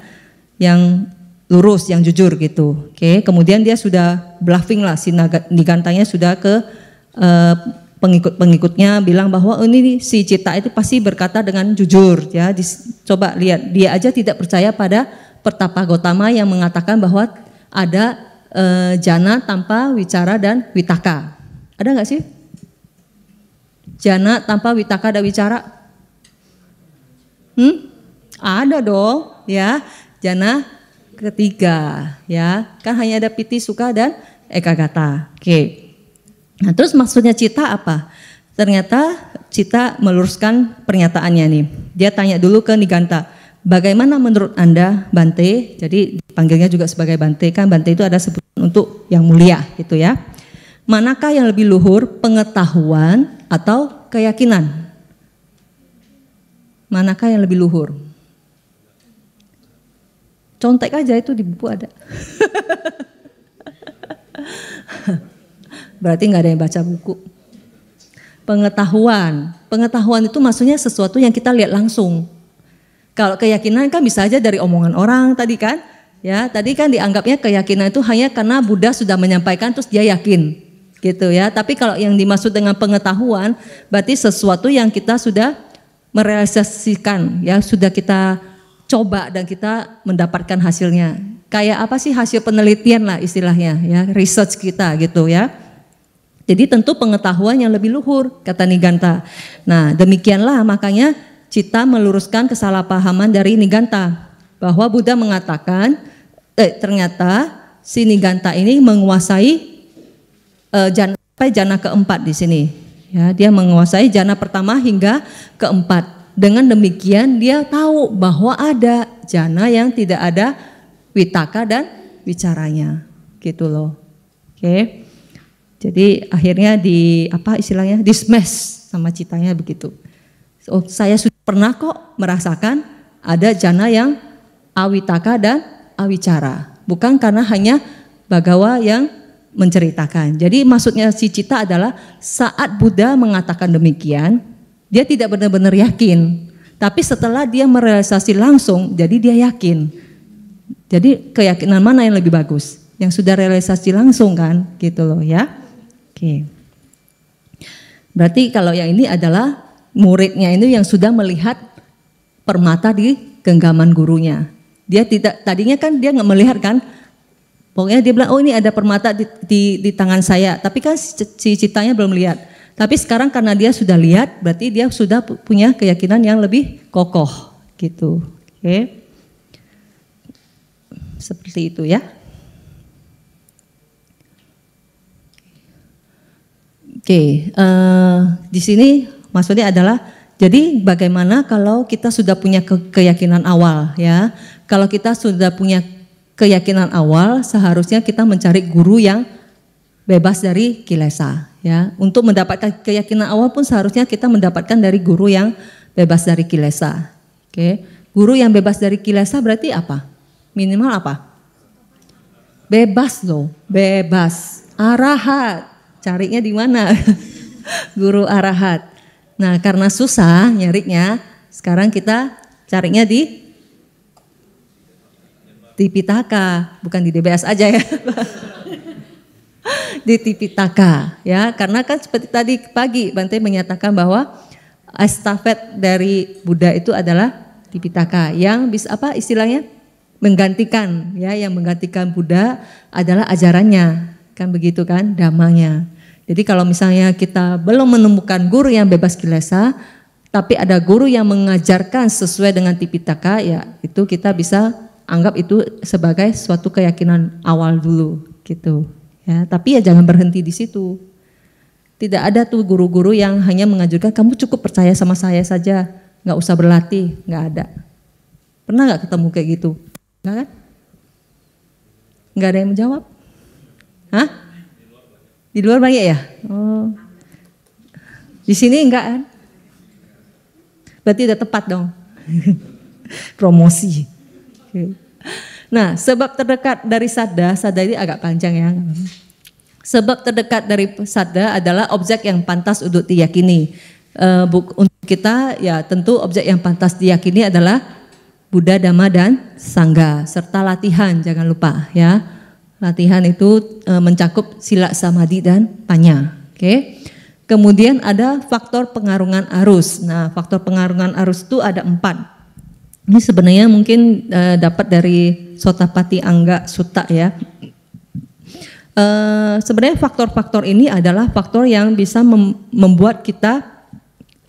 S1: yang lurus, yang jujur gitu. Oke, kemudian dia sudah bluffing lah si naga, sudah ke uh, eh, pengikut-pengikutnya bilang bahwa oh, ini si Cita itu pasti berkata dengan jujur ya. Dis, coba lihat dia aja tidak percaya pada Pertapa Gotama yang mengatakan bahwa ada uh, jana tanpa wicara dan witaka. Ada nggak sih? Jana tanpa witaka dan wicara? Hmm? Ada dong, ya jana ketiga ya kan hanya ada piti suka dan Gata. oke okay. nah terus maksudnya cita apa ternyata cita meluruskan pernyataannya nih dia tanya dulu ke niganta bagaimana menurut anda bante jadi dipanggilnya juga sebagai bante kan bante itu ada sebutan untuk yang mulia gitu ya manakah yang lebih luhur pengetahuan atau keyakinan manakah yang lebih luhur contek aja itu di buku ada. Berarti nggak ada yang baca buku. Pengetahuan, pengetahuan itu maksudnya sesuatu yang kita lihat langsung. Kalau keyakinan kan bisa aja dari omongan orang tadi kan, ya tadi kan dianggapnya keyakinan itu hanya karena Buddha sudah menyampaikan terus dia yakin, gitu ya. Tapi kalau yang dimaksud dengan pengetahuan, berarti sesuatu yang kita sudah merealisasikan, ya sudah kita coba dan kita mendapatkan hasilnya. Kayak apa sih hasil penelitian lah istilahnya ya, research kita gitu ya. Jadi tentu pengetahuan yang lebih luhur kata Niganta. Nah, demikianlah makanya Cita meluruskan kesalahpahaman dari Niganta bahwa Buddha mengatakan eh, ternyata si Niganta ini menguasai eh, jana, jana keempat di sini. Ya, dia menguasai jana pertama hingga keempat dengan demikian dia tahu bahwa ada jana yang tidak ada witaka dan bicaranya gitu loh oke jadi akhirnya di apa istilahnya dismiss sama citanya begitu oh saya sudah pernah kok merasakan ada jana yang awitaka dan awicara bukan karena hanya bagawa yang menceritakan jadi maksudnya si cita adalah saat Buddha mengatakan demikian dia tidak benar-benar yakin, tapi setelah dia merealisasi langsung, jadi dia yakin. Jadi keyakinan mana yang lebih bagus? Yang sudah realisasi langsung kan, gitu loh ya. Oke. Berarti kalau yang ini adalah muridnya ini yang sudah melihat permata di genggaman gurunya. Dia tidak tadinya kan dia nggak melihat kan, Pokoknya dia bilang, oh ini ada permata di, di, di tangan saya, tapi kan si citanya belum lihat. Tapi sekarang karena dia sudah lihat, berarti dia sudah punya keyakinan yang lebih kokoh gitu. Oke. Okay. Seperti itu ya. Oke, okay. uh, eh, di sini maksudnya adalah jadi bagaimana kalau kita sudah punya ke keyakinan awal ya. Kalau kita sudah punya keyakinan awal, seharusnya kita mencari guru yang bebas dari kilesa ya untuk mendapatkan keyakinan awal pun seharusnya kita mendapatkan dari guru yang bebas dari kilesa oke guru yang bebas dari kilesa berarti apa minimal apa bebas loh bebas arahat carinya di mana guru arahat nah karena susah nyarinya sekarang kita carinya di di Pitaka bukan di DBS aja ya di Tipitaka ya karena kan seperti tadi pagi Bante menyatakan bahwa estafet dari Buddha itu adalah Tipitaka yang bisa apa istilahnya menggantikan ya yang menggantikan Buddha adalah ajarannya kan begitu kan damanya jadi kalau misalnya kita belum menemukan guru yang bebas kilesa tapi ada guru yang mengajarkan sesuai dengan Tipitaka ya itu kita bisa anggap itu sebagai suatu keyakinan awal dulu gitu. Ya, tapi ya jangan berhenti di situ. Tidak ada tuh guru-guru yang hanya mengajarkan kamu cukup percaya sama saya saja, nggak usah berlatih, nggak ada. Pernah nggak ketemu kayak gitu? Nggak kan? Nggak ada yang menjawab. Hah? Di luar banyak ya? Oh. Di sini enggak kan? Berarti udah tepat dong. Promosi. Okay. Nah, sebab terdekat dari sada, sada ini agak panjang ya. Sebab terdekat dari sada adalah objek yang pantas untuk diyakini. E, untuk kita ya tentu objek yang pantas diyakini adalah Buddha, Dhamma dan Sangga serta latihan jangan lupa ya. Latihan itu e, mencakup sila samadhi dan panya. Oke. Okay? Kemudian ada faktor pengarungan arus. Nah, faktor pengarungan arus itu ada empat. Ini sebenarnya mungkin uh, dapat dari Sotapati Angga Suta ya. Uh, sebenarnya faktor-faktor ini adalah faktor yang bisa mem membuat kita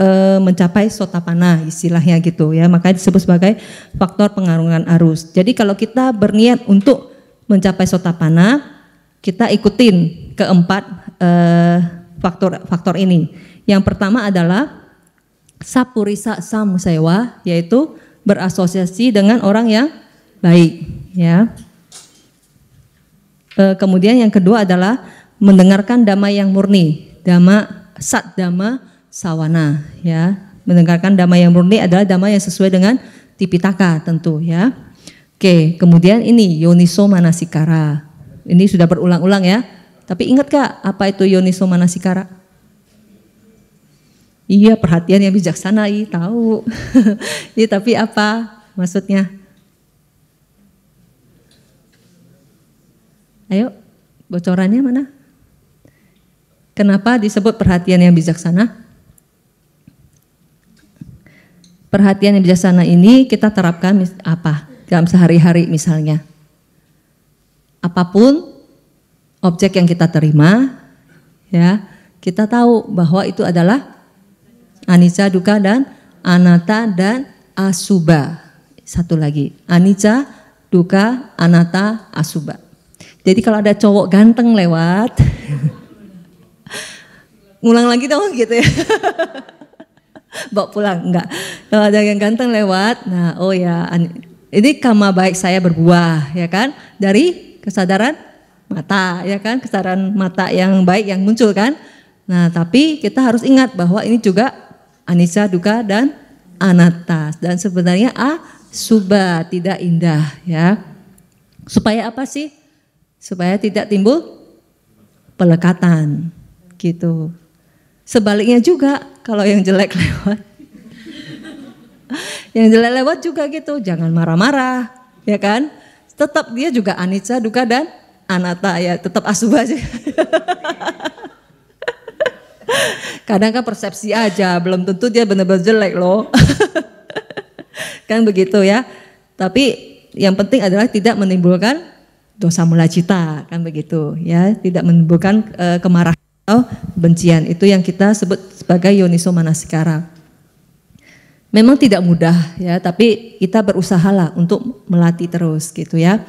S1: uh, mencapai sotapana istilahnya gitu ya. Makanya disebut sebagai faktor pengarungan arus. Jadi kalau kita berniat untuk mencapai sotapana, kita ikutin keempat faktor-faktor uh, ini. Yang pertama adalah sapurisa samsewa yaitu berasosiasi dengan orang yang baik ya e, kemudian yang kedua adalah mendengarkan dhamma yang murni dhamma sat dhamma sawana ya mendengarkan dhamma yang murni adalah dhamma yang sesuai dengan tipitaka tentu ya oke kemudian ini yoniso manasikara ini sudah berulang-ulang ya tapi ingat gak apa itu yoniso manasikara Iya perhatian yang bijaksana, i tahu. iya tapi apa maksudnya? Ayo, bocorannya mana? Kenapa disebut perhatian yang bijaksana? Perhatian yang bijaksana ini kita terapkan apa dalam sehari-hari misalnya. Apapun objek yang kita terima, ya kita tahu bahwa itu adalah Anica Duka dan Anata dan Asuba. Satu lagi, Anica, Duka, Anata, Asuba. Jadi kalau ada cowok ganteng lewat, ngulang lagi dong gitu ya. Bawa pulang, enggak. Kalau ada yang ganteng lewat, nah oh ya, ini kama baik saya berbuah ya kan dari kesadaran mata ya kan kesadaran mata yang baik yang muncul kan nah tapi kita harus ingat bahwa ini juga Anissa duka dan Anatas Dan sebenarnya a suba tidak indah ya. Supaya apa sih? Supaya tidak timbul pelekatan gitu. Sebaliknya juga kalau yang jelek lewat. yang jelek lewat juga gitu, jangan marah-marah, ya kan? Tetap dia juga Anissa duka dan Anata ya, tetap asuba aja. Kadang kan persepsi aja, belum tentu dia benar-benar jelek loh. kan begitu ya. Tapi yang penting adalah tidak menimbulkan dosa mula cita, kan begitu ya, tidak menimbulkan e, kemarahan atau bencian. Itu yang kita sebut sebagai yoniso manasikara. Memang tidak mudah ya, tapi kita berusaha lah untuk melatih terus gitu ya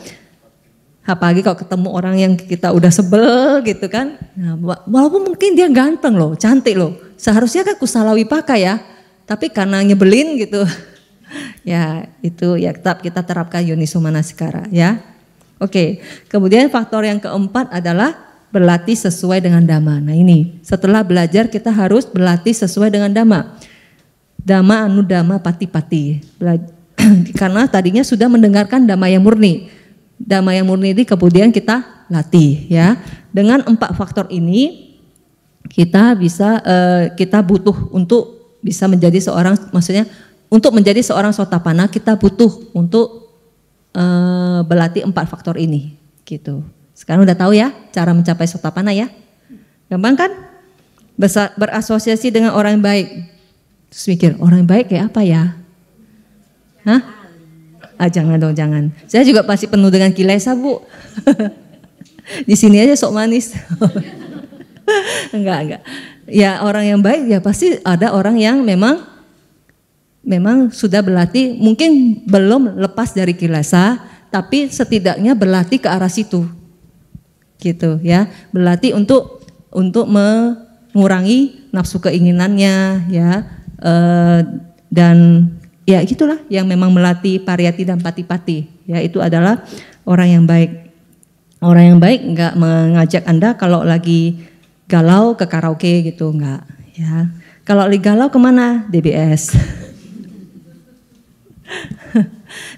S1: apalagi kalau ketemu orang yang kita udah sebel gitu kan nah, walaupun mungkin dia ganteng loh cantik loh seharusnya kan kusalawi pakai ya tapi karena nyebelin gitu ya itu ya tetap kita terapkan yoniso manasikara ya oke kemudian faktor yang keempat adalah berlatih sesuai dengan dhamma nah ini setelah belajar kita harus berlatih sesuai dengan dhamma dhamma anu dhamma pati pati karena tadinya sudah mendengarkan dhamma yang murni damai yang murni ini kemudian kita latih ya. Dengan empat faktor ini kita bisa uh, kita butuh untuk bisa menjadi seorang maksudnya untuk menjadi seorang sotapana kita butuh untuk uh, berlatih empat faktor ini gitu. Sekarang udah tahu ya cara mencapai sotapana ya. Gampang kan? Besar, berasosiasi dengan orang yang baik. Terus mikir, orang yang baik kayak apa ya? Hah? Ah jangan dong, jangan. Saya juga pasti penuh dengan kilesa, Bu. Di sini aja sok manis. enggak, enggak. Ya orang yang baik ya pasti ada orang yang memang memang sudah berlatih, mungkin belum lepas dari kilesa, tapi setidaknya berlatih ke arah situ. Gitu ya, berlatih untuk untuk mengurangi nafsu keinginannya ya. E, dan ya gitulah yang memang melatih pariyati dan pati-pati ya itu adalah orang yang baik orang yang baik nggak mengajak anda kalau lagi galau ke karaoke gitu nggak ya kalau lagi galau kemana DBS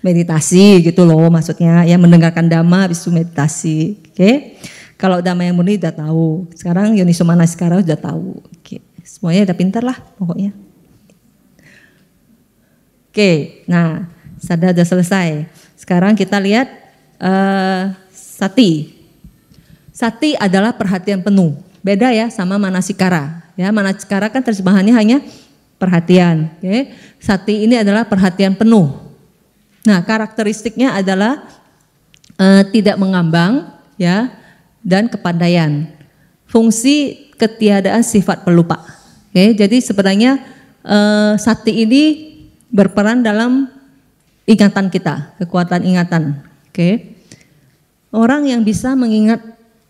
S1: meditasi gitu loh maksudnya ya mendengarkan dhamma habis itu meditasi oke okay? kalau damai yang murni udah tahu sekarang Yoni Sumana sekarang udah tahu oke semuanya udah pintar lah pokoknya Oke, nah sada sudah selesai. Sekarang kita lihat uh, sati. Sati adalah perhatian penuh. Beda ya sama manasikara. Ya, manasikara kan terjemahannya hanya perhatian. Oke, Sati ini adalah perhatian penuh. Nah, karakteristiknya adalah uh, tidak mengambang, ya, dan kepandaian. Fungsi ketiadaan sifat pelupa. Oke, jadi sebenarnya uh, sati ini berperan dalam ingatan kita, kekuatan ingatan. Oke. Okay. Orang yang bisa mengingat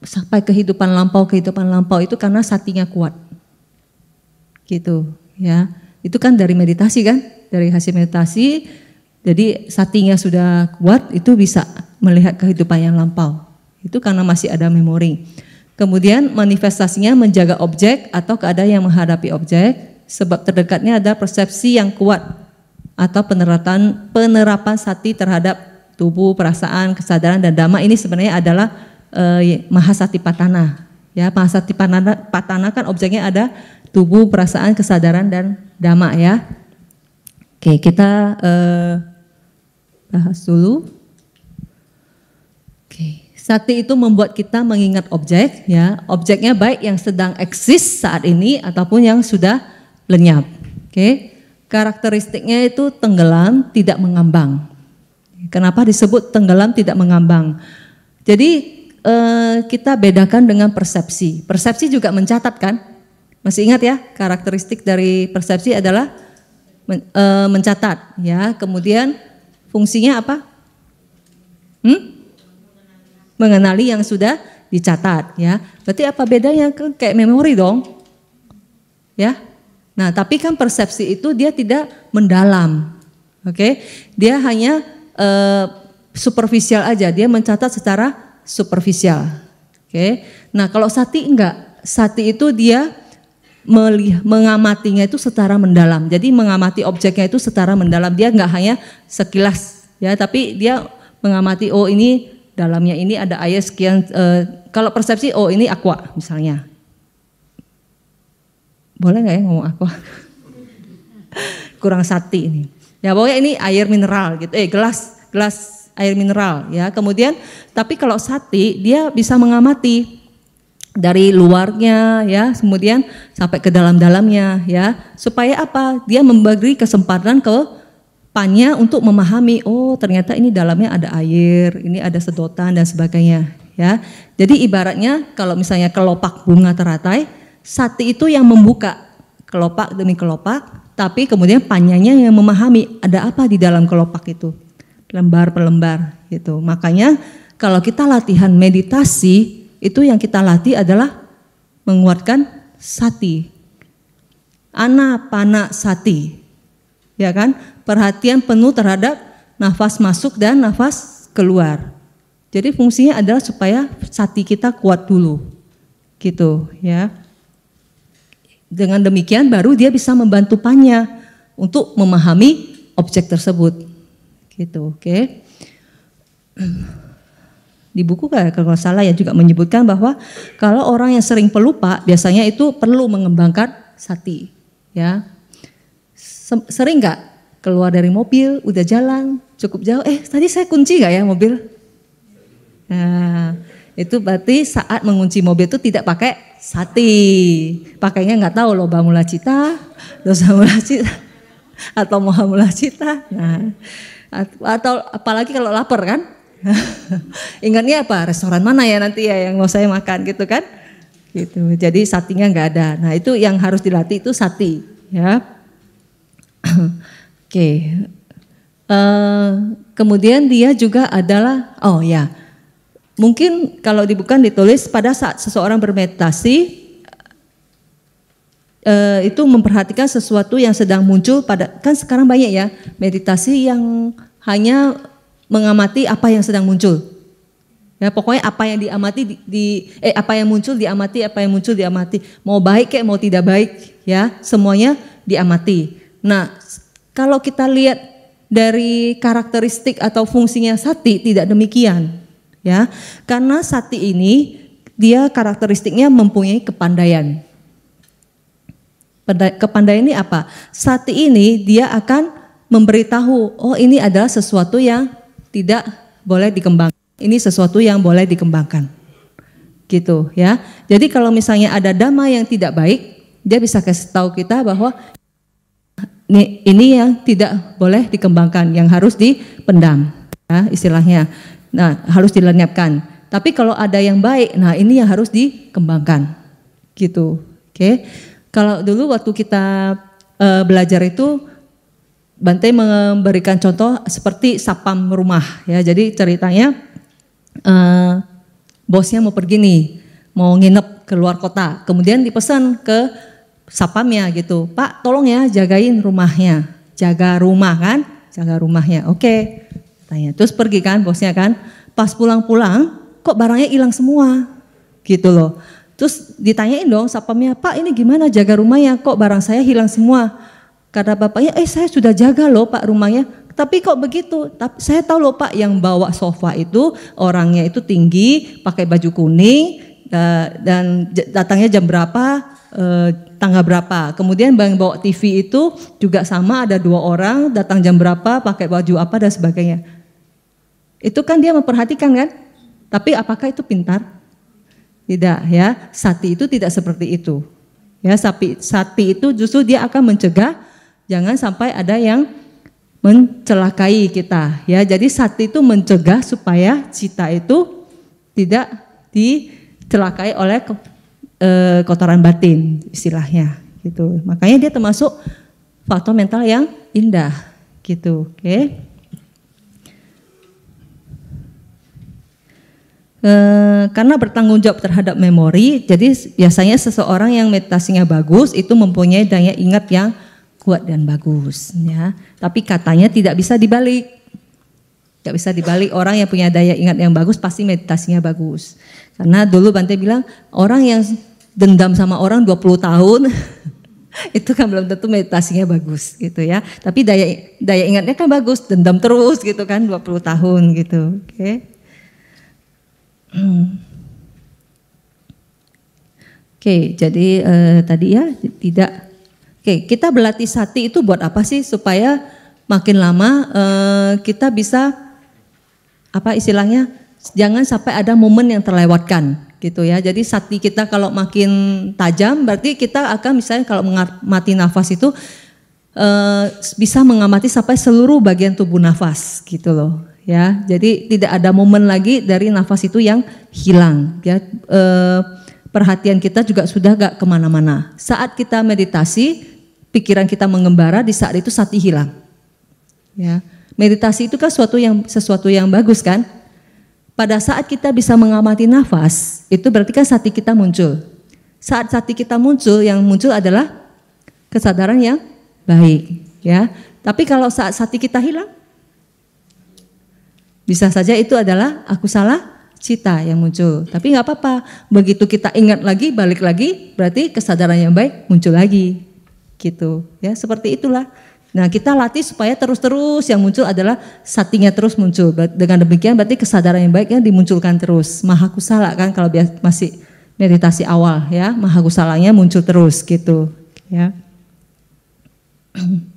S1: sampai kehidupan lampau, kehidupan lampau itu karena satinya kuat. Gitu, ya. Itu kan dari meditasi kan? Dari hasil meditasi. Jadi satinya sudah kuat itu bisa melihat kehidupan yang lampau. Itu karena masih ada memori. Kemudian manifestasinya menjaga objek atau keadaan yang menghadapi objek. Sebab terdekatnya ada persepsi yang kuat atau penerapan penerapan sati terhadap tubuh, perasaan, kesadaran dan dhamma ini sebenarnya adalah eh, mahasati patana. Ya, mahasati patana, patana kan objeknya ada tubuh, perasaan, kesadaran dan dhamma ya. Oke, kita eh, bahas dulu. Oke, sati itu membuat kita mengingat objek ya. Objeknya baik yang sedang eksis saat ini ataupun yang sudah lenyap. Oke. Karakteristiknya itu tenggelam tidak mengambang. Kenapa disebut tenggelam tidak mengambang? Jadi eh, kita bedakan dengan persepsi. Persepsi juga mencatat kan? Masih ingat ya karakteristik dari persepsi adalah men, eh, mencatat ya. Kemudian fungsinya apa? Hmm? Mengenali yang sudah dicatat ya. Berarti apa bedanya kan kayak memori dong? Ya, Nah, tapi kan persepsi itu dia tidak mendalam. Oke. Okay? Dia hanya eh, superficial aja, dia mencatat secara superficial. Oke. Okay? Nah, kalau sati enggak. Sati itu dia melih, mengamatinya itu secara mendalam. Jadi mengamati objeknya itu secara mendalam. Dia enggak hanya sekilas ya, tapi dia mengamati oh ini dalamnya ini ada air sekian eh, kalau persepsi oh ini aqua misalnya boleh nggak ya ngomong aku? Kurang sakti ini. Ya pokoknya ini air mineral gitu. Eh gelas, gelas air mineral ya. Kemudian tapi kalau sati dia bisa mengamati dari luarnya ya, kemudian sampai ke dalam-dalamnya ya. Supaya apa? Dia memberi kesempatan ke panya untuk memahami oh ternyata ini dalamnya ada air, ini ada sedotan dan sebagainya ya. Jadi ibaratnya kalau misalnya kelopak bunga teratai sati itu yang membuka kelopak demi kelopak, tapi kemudian panjangnya yang memahami ada apa di dalam kelopak itu, lembar per lembar gitu. Makanya kalau kita latihan meditasi itu yang kita latih adalah menguatkan sati, anapana sati, ya kan? Perhatian penuh terhadap nafas masuk dan nafas keluar. Jadi fungsinya adalah supaya sati kita kuat dulu, gitu ya. Dengan demikian baru dia bisa membantu panya untuk memahami objek tersebut. Gitu, oke. Okay. Di buku ya, kalau salah ya juga menyebutkan bahwa kalau orang yang sering pelupa biasanya itu perlu mengembangkan sati, ya. Sering nggak keluar dari mobil, udah jalan, cukup jauh, eh tadi saya kunci nggak ya mobil? Nah, itu berarti saat mengunci mobil itu tidak pakai sati. Pakainya nggak tahu loh mula cita, dosa mula cita, atau moha mula cita. Nah, atau apalagi kalau lapar kan. Ingatnya apa? Restoran mana ya nanti ya yang mau saya makan gitu kan? Gitu. Jadi satinya nggak ada. Nah itu yang harus dilatih itu sati ya. Oke. Okay. Uh, eh, kemudian dia juga adalah oh ya Mungkin kalau dibuka ditulis pada saat seseorang bermeditasi eh, itu memperhatikan sesuatu yang sedang muncul pada kan sekarang banyak ya meditasi yang hanya mengamati apa yang sedang muncul. Ya pokoknya apa yang diamati di, di eh apa yang muncul diamati, apa yang muncul diamati. Mau baik kayak mau tidak baik ya, semuanya diamati. Nah, kalau kita lihat dari karakteristik atau fungsinya sati tidak demikian ya. Karena sati ini dia karakteristiknya mempunyai kepandaian. Kepandaian ini apa? Sati ini dia akan memberitahu, oh ini adalah sesuatu yang tidak boleh dikembangkan. Ini sesuatu yang boleh dikembangkan. Gitu ya. Jadi kalau misalnya ada dama yang tidak baik, dia bisa kasih tahu kita bahwa ini, ini yang tidak boleh dikembangkan, yang harus dipendam, ya, istilahnya. Nah, harus dilenyapkan. Tapi kalau ada yang baik, nah ini yang harus dikembangkan. Gitu. Oke. Kalau dulu waktu kita uh, belajar itu Bante memberikan contoh seperti sapam rumah ya. Jadi ceritanya uh, bosnya mau pergi nih, mau nginep ke luar kota. Kemudian dipesan ke sapamnya gitu. Pak, tolong ya jagain rumahnya. Jaga rumah kan? Jaga rumahnya. Oke. Okay katanya. Terus pergi kan bosnya kan, pas pulang-pulang kok barangnya hilang semua gitu loh. Terus ditanyain dong sapamnya, Pak ini gimana jaga rumahnya kok barang saya hilang semua. Kata bapaknya, eh saya sudah jaga loh pak rumahnya. Tapi kok begitu? Tapi saya tahu loh pak yang bawa sofa itu orangnya itu tinggi, pakai baju kuning, dan datangnya jam berapa, eh, tanggal berapa. Kemudian yang bawa TV itu juga sama ada dua orang, datang jam berapa, pakai baju apa dan sebagainya. Itu kan dia memperhatikan kan? Tapi apakah itu pintar? Tidak ya. Sati itu tidak seperti itu. Ya, sapi sati itu justru dia akan mencegah jangan sampai ada yang mencelakai kita ya. Jadi sati itu mencegah supaya cita itu tidak dicelakai oleh e, kotoran batin istilahnya gitu. Makanya dia termasuk faktor mental yang indah gitu. Oke. Okay. Eh, karena bertanggung jawab terhadap memori, jadi biasanya seseorang yang meditasinya bagus itu mempunyai daya ingat yang kuat dan bagus, ya. Tapi katanya tidak bisa dibalik. Tidak bisa dibalik orang yang punya daya ingat yang bagus pasti meditasinya bagus. Karena dulu Bante bilang orang yang dendam sama orang 20 tahun itu kan belum tentu meditasinya bagus gitu ya. Tapi daya daya ingatnya kan bagus, dendam terus gitu kan 20 tahun gitu. Oke. Okay. Oke, okay, jadi uh, tadi ya tidak. Oke, okay, kita berlatih sati itu buat apa sih supaya makin lama uh, kita bisa apa istilahnya? Jangan sampai ada momen yang terlewatkan gitu ya. Jadi sati kita kalau makin tajam berarti kita akan misalnya kalau mati nafas itu uh, bisa mengamati sampai seluruh bagian tubuh nafas gitu loh ya. Jadi tidak ada momen lagi dari nafas itu yang hilang. Ya, e, perhatian kita juga sudah gak kemana-mana. Saat kita meditasi, pikiran kita mengembara di saat itu sati hilang. Ya, meditasi itu kan sesuatu yang sesuatu yang bagus kan? Pada saat kita bisa mengamati nafas, itu berarti kan sati kita muncul. Saat sati kita muncul, yang muncul adalah kesadaran yang baik, ya. Tapi kalau saat sati kita hilang, bisa saja itu adalah aku salah cita yang muncul. Tapi nggak apa-apa, begitu kita ingat lagi, balik lagi, berarti kesadaran yang baik muncul lagi. Gitu, ya seperti itulah. Nah kita latih supaya terus-terus yang muncul adalah satinya terus muncul. Dengan demikian berarti kesadaran yang baiknya kan dimunculkan terus. Maha kusala kan kalau masih meditasi awal ya, maha kusalanya muncul terus gitu. Ya.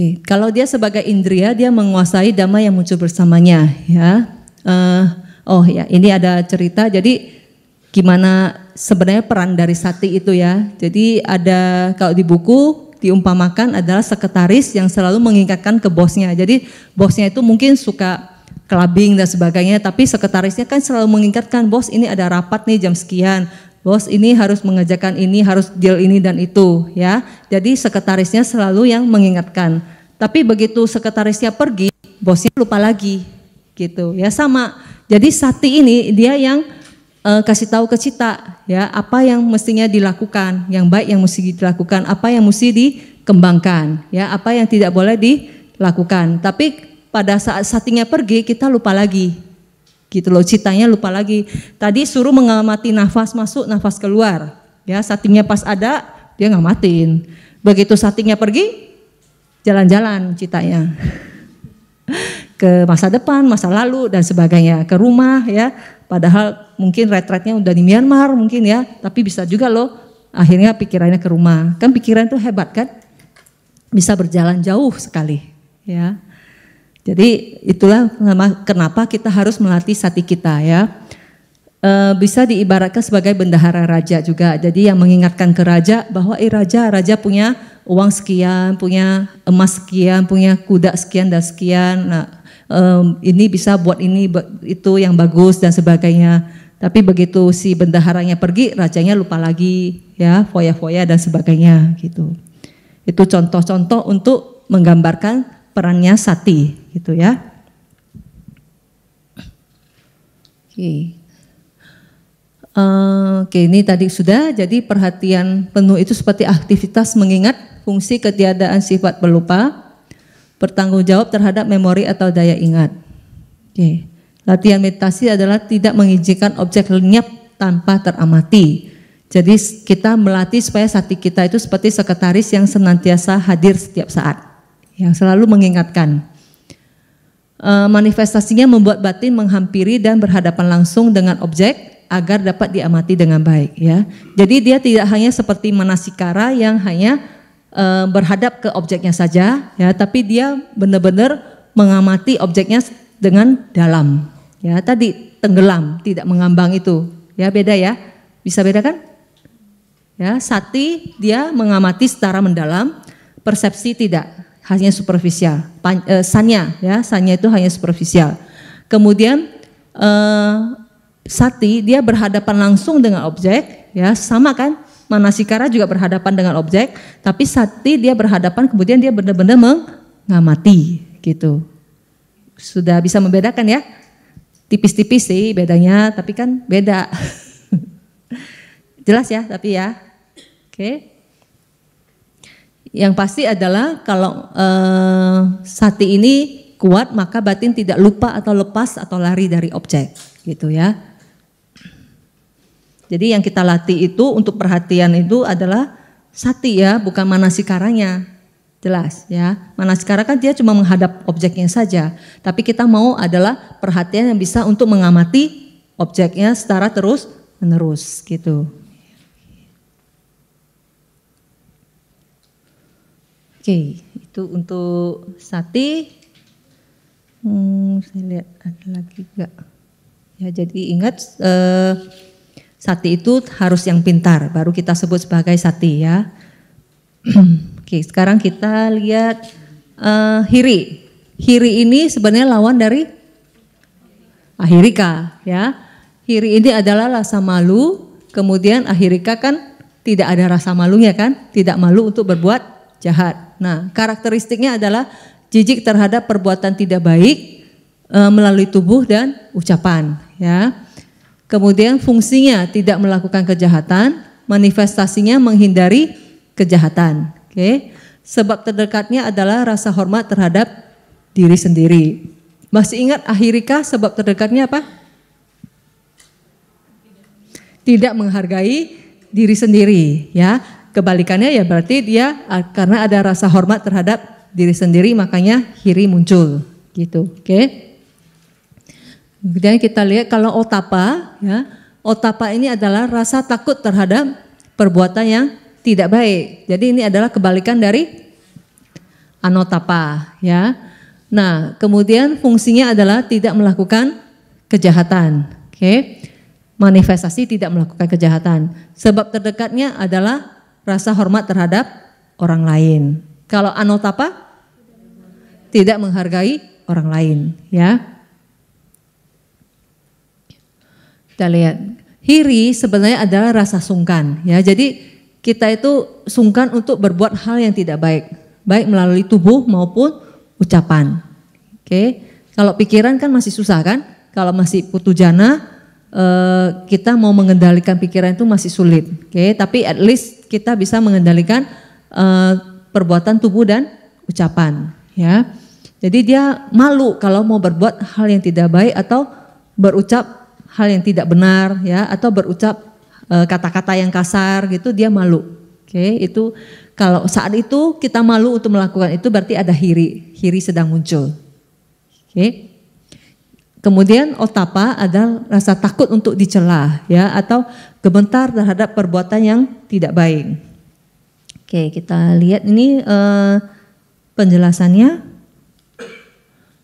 S1: Oke, okay. kalau dia sebagai indria dia menguasai dhamma yang muncul bersamanya, ya. Uh, oh ya, ini ada cerita. Jadi gimana sebenarnya peran dari sati itu ya? Jadi ada kalau di buku diumpamakan adalah sekretaris yang selalu mengingatkan ke bosnya. Jadi bosnya itu mungkin suka clubbing dan sebagainya, tapi sekretarisnya kan selalu mengingatkan bos ini ada rapat nih jam sekian, bos ini harus mengerjakan ini, harus deal ini dan itu, ya. Jadi sekretarisnya selalu yang mengingatkan. Tapi begitu sekretarisnya pergi, bosnya lupa lagi, gitu. Ya sama. Jadi Sati ini dia yang e, kasih tahu ke Cita, ya apa yang mestinya dilakukan, yang baik yang mesti dilakukan, apa yang mesti dikembangkan, ya apa yang tidak boleh dilakukan. Tapi pada saat Satinya pergi, kita lupa lagi gitu loh citanya lupa lagi tadi suruh mengamati nafas masuk nafas keluar ya satingnya pas ada dia ngamatin begitu satingnya pergi jalan-jalan citanya ke masa depan, masa lalu dan sebagainya, ke rumah ya. Padahal mungkin retretnya udah di Myanmar mungkin ya, tapi bisa juga loh akhirnya pikirannya ke rumah. Kan pikiran itu hebat kan? Bisa berjalan jauh sekali ya. Jadi itulah kenapa kita harus melatih sati kita ya. E, bisa diibaratkan sebagai bendahara raja juga. Jadi yang mengingatkan ke raja bahwa eh raja, raja punya uang sekian, punya emas sekian, punya kuda sekian dan sekian. Nah, e, ini bisa buat ini itu yang bagus dan sebagainya. Tapi begitu si bendaharanya pergi, rajanya lupa lagi ya, foya-foya dan sebagainya gitu. Itu contoh-contoh untuk menggambarkan perannya sati gitu ya. Oke. Okay. Uh, okay, ini tadi sudah. Jadi perhatian penuh itu seperti aktivitas mengingat fungsi ketiadaan sifat pelupa, bertanggung jawab terhadap memori atau daya ingat. Oke. Okay. Latihan meditasi adalah tidak mengizinkan objek lenyap tanpa teramati. Jadi kita melatih supaya sati kita itu seperti sekretaris yang senantiasa hadir setiap saat, yang selalu mengingatkan. Eh, manifestasinya membuat batin menghampiri dan berhadapan langsung dengan objek agar dapat diamati dengan baik ya. Jadi dia tidak hanya seperti manasikara yang hanya e, berhadap ke objeknya saja ya, tapi dia benar-benar mengamati objeknya dengan dalam. Ya, tadi tenggelam, tidak mengambang itu. Ya, beda ya. Bisa beda kan? Ya, sati dia mengamati secara mendalam, persepsi tidak hanya superficial. Pan, eh, sanya ya, sanya itu hanya superficial. Kemudian eh, sati dia berhadapan langsung dengan objek, ya sama kan? Manasikara juga berhadapan dengan objek, tapi sati dia berhadapan kemudian dia benar-benar mengamati gitu. Sudah bisa membedakan ya? Tipis-tipis sih bedanya, tapi kan beda. Jelas ya, tapi ya. Oke. Okay. Yang pasti adalah kalau uh, eh, sati ini kuat maka batin tidak lupa atau lepas atau lari dari objek gitu ya. Jadi yang kita latih itu untuk perhatian itu adalah sati ya, bukan mana manasikaranya. Jelas ya. Mana sekarang kan dia cuma menghadap objeknya saja, tapi kita mau adalah perhatian yang bisa untuk mengamati objeknya secara terus menerus gitu. Oke, itu untuk sati. Hmm, saya lihat ada lagi enggak. Ya, jadi ingat eh, sati itu harus yang pintar, baru kita sebut sebagai sati ya. Oke, sekarang kita lihat eh, hiri. Hiri ini sebenarnya lawan dari ahirika ya. Hiri ini adalah rasa malu, kemudian ahirika kan tidak ada rasa malunya kan, tidak malu untuk berbuat jahat. Nah, karakteristiknya adalah jijik terhadap perbuatan tidak baik e, melalui tubuh dan ucapan, ya. Kemudian fungsinya tidak melakukan kejahatan, manifestasinya menghindari kejahatan. Oke. Okay. Sebab terdekatnya adalah rasa hormat terhadap diri sendiri. Masih ingat akhirika sebab terdekatnya apa? Tidak menghargai diri sendiri, ya kebalikannya ya berarti dia ah, karena ada rasa hormat terhadap diri sendiri makanya hiri muncul gitu oke okay? kemudian kita lihat kalau otapa ya otapa ini adalah rasa takut terhadap perbuatan yang tidak baik jadi ini adalah kebalikan dari anotapa ya nah kemudian fungsinya adalah tidak melakukan kejahatan oke okay? manifestasi tidak melakukan kejahatan sebab terdekatnya adalah rasa hormat terhadap orang lain. Kalau anotapa tidak menghargai orang lain, ya. Kita lihat. Hiri sebenarnya adalah rasa sungkan, ya. Jadi kita itu sungkan untuk berbuat hal yang tidak baik, baik melalui tubuh maupun ucapan. Oke. Kalau pikiran kan masih susah kan? Kalau masih putu jana, eh, kita mau mengendalikan pikiran itu masih sulit. Oke, tapi at least kita bisa mengendalikan uh, perbuatan tubuh dan ucapan, ya. Jadi dia malu kalau mau berbuat hal yang tidak baik atau berucap hal yang tidak benar, ya, atau berucap kata eh, kata-kata yang kasar gitu, dia malu. Oke, okay, itu kalau saat itu kita malu untuk melakukan itu berarti ada hiri, hiri sedang muncul. Oke. Okay. Kemudian otapa adalah rasa takut untuk dicela ya atau gemetar terhadap perbuatan yang tidak baik. Oke, kita lihat ini uh, penjelasannya.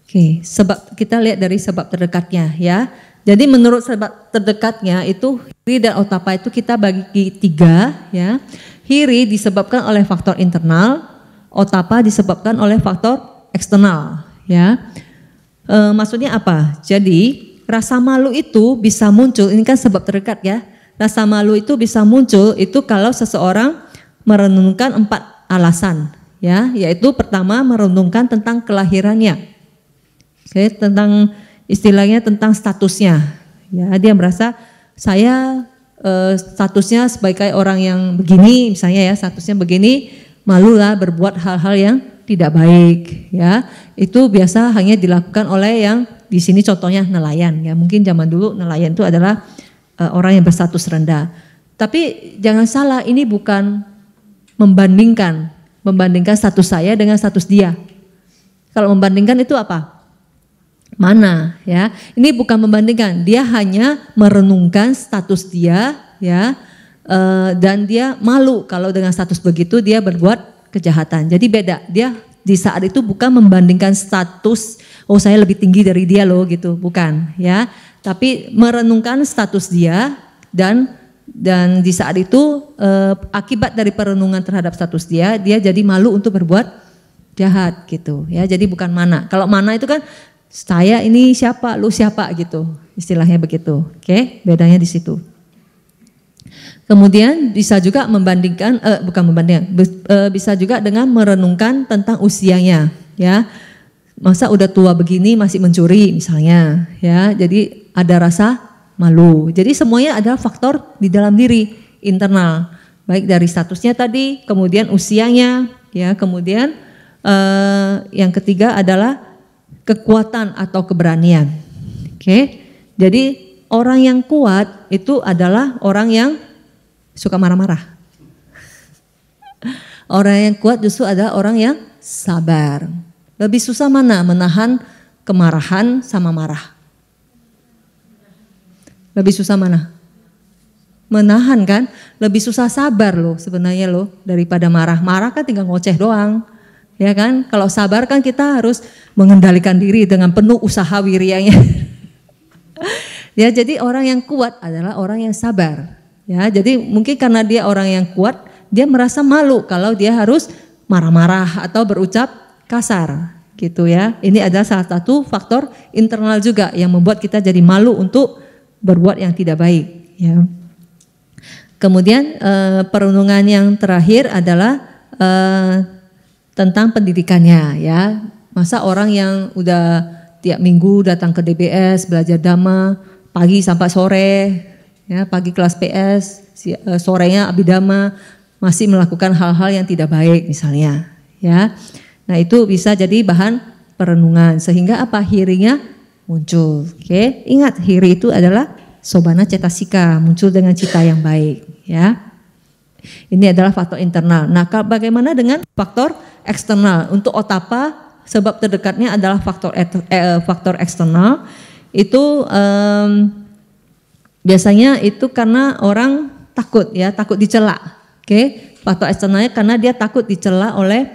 S1: Oke, sebab kita lihat dari sebab terdekatnya ya. Jadi menurut sebab terdekatnya itu hiri dan otapa itu kita bagi tiga ya. Hiri disebabkan oleh faktor internal, otapa disebabkan oleh faktor eksternal ya. E, maksudnya apa? Jadi rasa malu itu bisa muncul, ini kan sebab terdekat ya. Rasa malu itu bisa muncul itu kalau seseorang merenungkan empat alasan ya, yaitu pertama merenungkan tentang kelahirannya. Oke, tentang istilahnya tentang statusnya. Ya, dia merasa saya e, statusnya sebagai orang yang begini misalnya ya, statusnya begini, malulah berbuat hal-hal yang tidak baik ya. Itu biasa hanya dilakukan oleh yang di sini contohnya nelayan ya. Mungkin zaman dulu nelayan itu adalah uh, orang yang berstatus rendah. Tapi jangan salah ini bukan membandingkan membandingkan status saya dengan status dia. Kalau membandingkan itu apa? Mana ya? Ini bukan membandingkan, dia hanya merenungkan status dia ya. uh, dan dia malu kalau dengan status begitu dia berbuat kejahatan. Jadi beda. Dia di saat itu bukan membandingkan status oh saya lebih tinggi dari dia loh gitu, bukan ya. Tapi merenungkan status dia dan dan di saat itu eh, akibat dari perenungan terhadap status dia, dia jadi malu untuk berbuat jahat gitu ya. Jadi bukan mana. Kalau mana itu kan saya ini siapa, lu siapa gitu. Istilahnya begitu. Oke, bedanya di situ. Kemudian bisa juga membandingkan, eh, bukan membandingkan, eh, bisa juga dengan merenungkan tentang usianya, ya. Masa udah tua begini masih mencuri misalnya, ya. Jadi ada rasa malu. Jadi semuanya adalah faktor di dalam diri internal, baik dari statusnya tadi, kemudian usianya, ya. Kemudian eh, yang ketiga adalah kekuatan atau keberanian. Oke, okay? jadi orang yang kuat itu adalah orang yang suka marah-marah. Orang yang kuat justru adalah orang yang sabar. Lebih susah mana menahan kemarahan sama marah? Lebih susah mana? Menahan kan? Lebih susah sabar loh sebenarnya loh daripada marah. Marah kan tinggal ngoceh doang. Ya kan? Kalau sabar kan kita harus mengendalikan diri dengan penuh usaha wirianya. ya jadi orang yang kuat adalah orang yang sabar. Ya, jadi mungkin karena dia orang yang kuat, dia merasa malu kalau dia harus marah-marah atau berucap kasar gitu ya. Ini adalah salah satu faktor internal juga yang membuat kita jadi malu untuk berbuat yang tidak baik ya. Kemudian eh, perundungan yang terakhir adalah eh, tentang pendidikannya ya. Masa orang yang udah tiap minggu datang ke DBS belajar dhamma pagi sampai sore Ya, pagi kelas PS, e, sorenya abidama masih melakukan hal-hal yang tidak baik misalnya, ya. Nah, itu bisa jadi bahan perenungan sehingga apa hirinya muncul. Oke, okay? ingat hiri itu adalah sobana cetasika, muncul dengan cita yang baik, ya. Ini adalah faktor internal. Nah, bagaimana dengan faktor eksternal? Untuk otapa sebab terdekatnya adalah faktor eh, faktor eksternal itu um, Biasanya itu karena orang takut ya, takut dicela. Oke, okay? faktor eksternalnya karena dia takut dicela oleh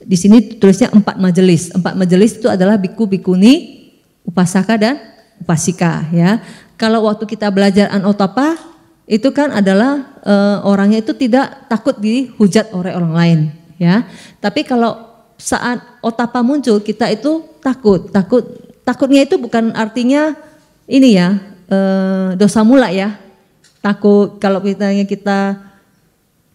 S1: di sini tulisnya empat majelis. Empat majelis itu adalah biku, bikuni, upasaka dan upasika ya. Kalau waktu kita belajar anotapa itu kan adalah e, orangnya itu tidak takut dihujat oleh orang lain ya. Tapi kalau saat otapa muncul kita itu takut, takut takutnya itu bukan artinya ini ya Eh, dosa mula ya. Takut kalau misalnya kita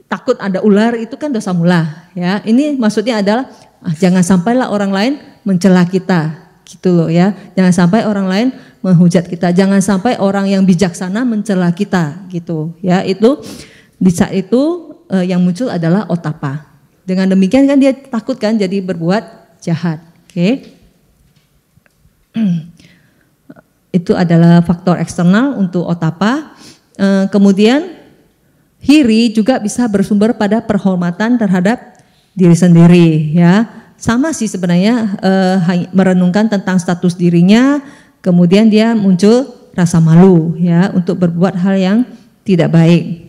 S1: takut ada ular itu kan dosa mula ya. Ini maksudnya adalah ah, jangan sampailah orang lain mencela kita gitu loh ya. Jangan sampai orang lain menghujat kita. Jangan sampai orang yang bijaksana mencela kita gitu ya. Itu di saat itu eh, yang muncul adalah otapa. Dengan demikian kan dia takut kan jadi berbuat jahat. Oke. Okay. itu adalah faktor eksternal untuk otapa. E, kemudian hiri juga bisa bersumber pada perhormatan terhadap diri sendiri ya. Sama sih sebenarnya e, merenungkan tentang status dirinya, kemudian dia muncul rasa malu ya untuk berbuat hal yang tidak baik.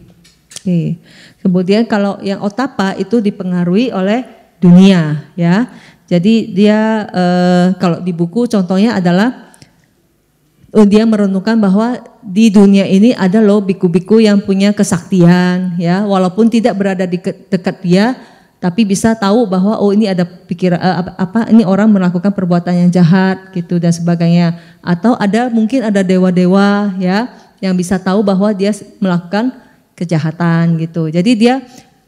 S1: Oke. Kemudian kalau yang otapa itu dipengaruhi oleh dunia ya. Jadi dia e, kalau di buku contohnya adalah Oh, dia merenungkan bahwa di dunia ini ada loh biku-biku yang punya kesaktian ya walaupun tidak berada di dekat dia tapi bisa tahu bahwa oh ini ada pikiran eh, apa, apa ini orang melakukan perbuatan yang jahat gitu dan sebagainya atau ada mungkin ada dewa-dewa ya yang bisa tahu bahwa dia melakukan kejahatan gitu jadi dia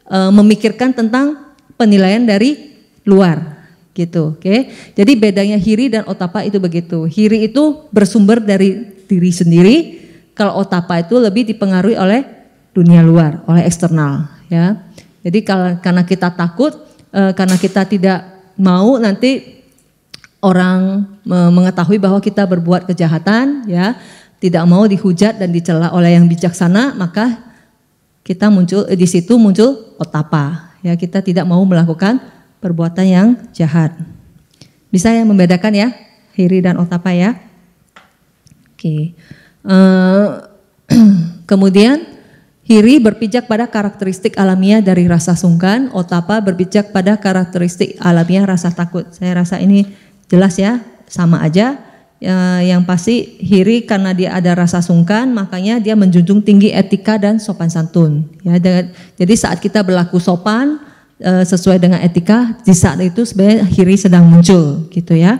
S1: uh, memikirkan tentang penilaian dari luar gitu oke okay? jadi bedanya hiri dan otapa itu begitu hiri itu bersumber dari diri sendiri kalau otapa itu lebih dipengaruhi oleh dunia luar oleh eksternal ya jadi kalau karena kita takut e, karena kita tidak mau nanti orang e, mengetahui bahwa kita berbuat kejahatan ya tidak mau dihujat dan dicela oleh yang bijaksana maka kita muncul eh, di situ muncul otapa ya kita tidak mau melakukan perbuatan yang jahat. Bisa ya membedakan ya hiri dan otapa ya. Oke. Uh, kemudian hiri berpijak pada karakteristik alamiah dari rasa sungkan, otapa berpijak pada karakteristik alamiah rasa takut. Saya rasa ini jelas ya, sama aja. Uh, yang pasti hiri karena dia ada rasa sungkan, makanya dia menjunjung tinggi etika dan sopan santun. Ya, dengan, jadi saat kita berlaku sopan, Eh, sesuai dengan etika di saat itu sebenarnya hiri sedang muncul gitu ya.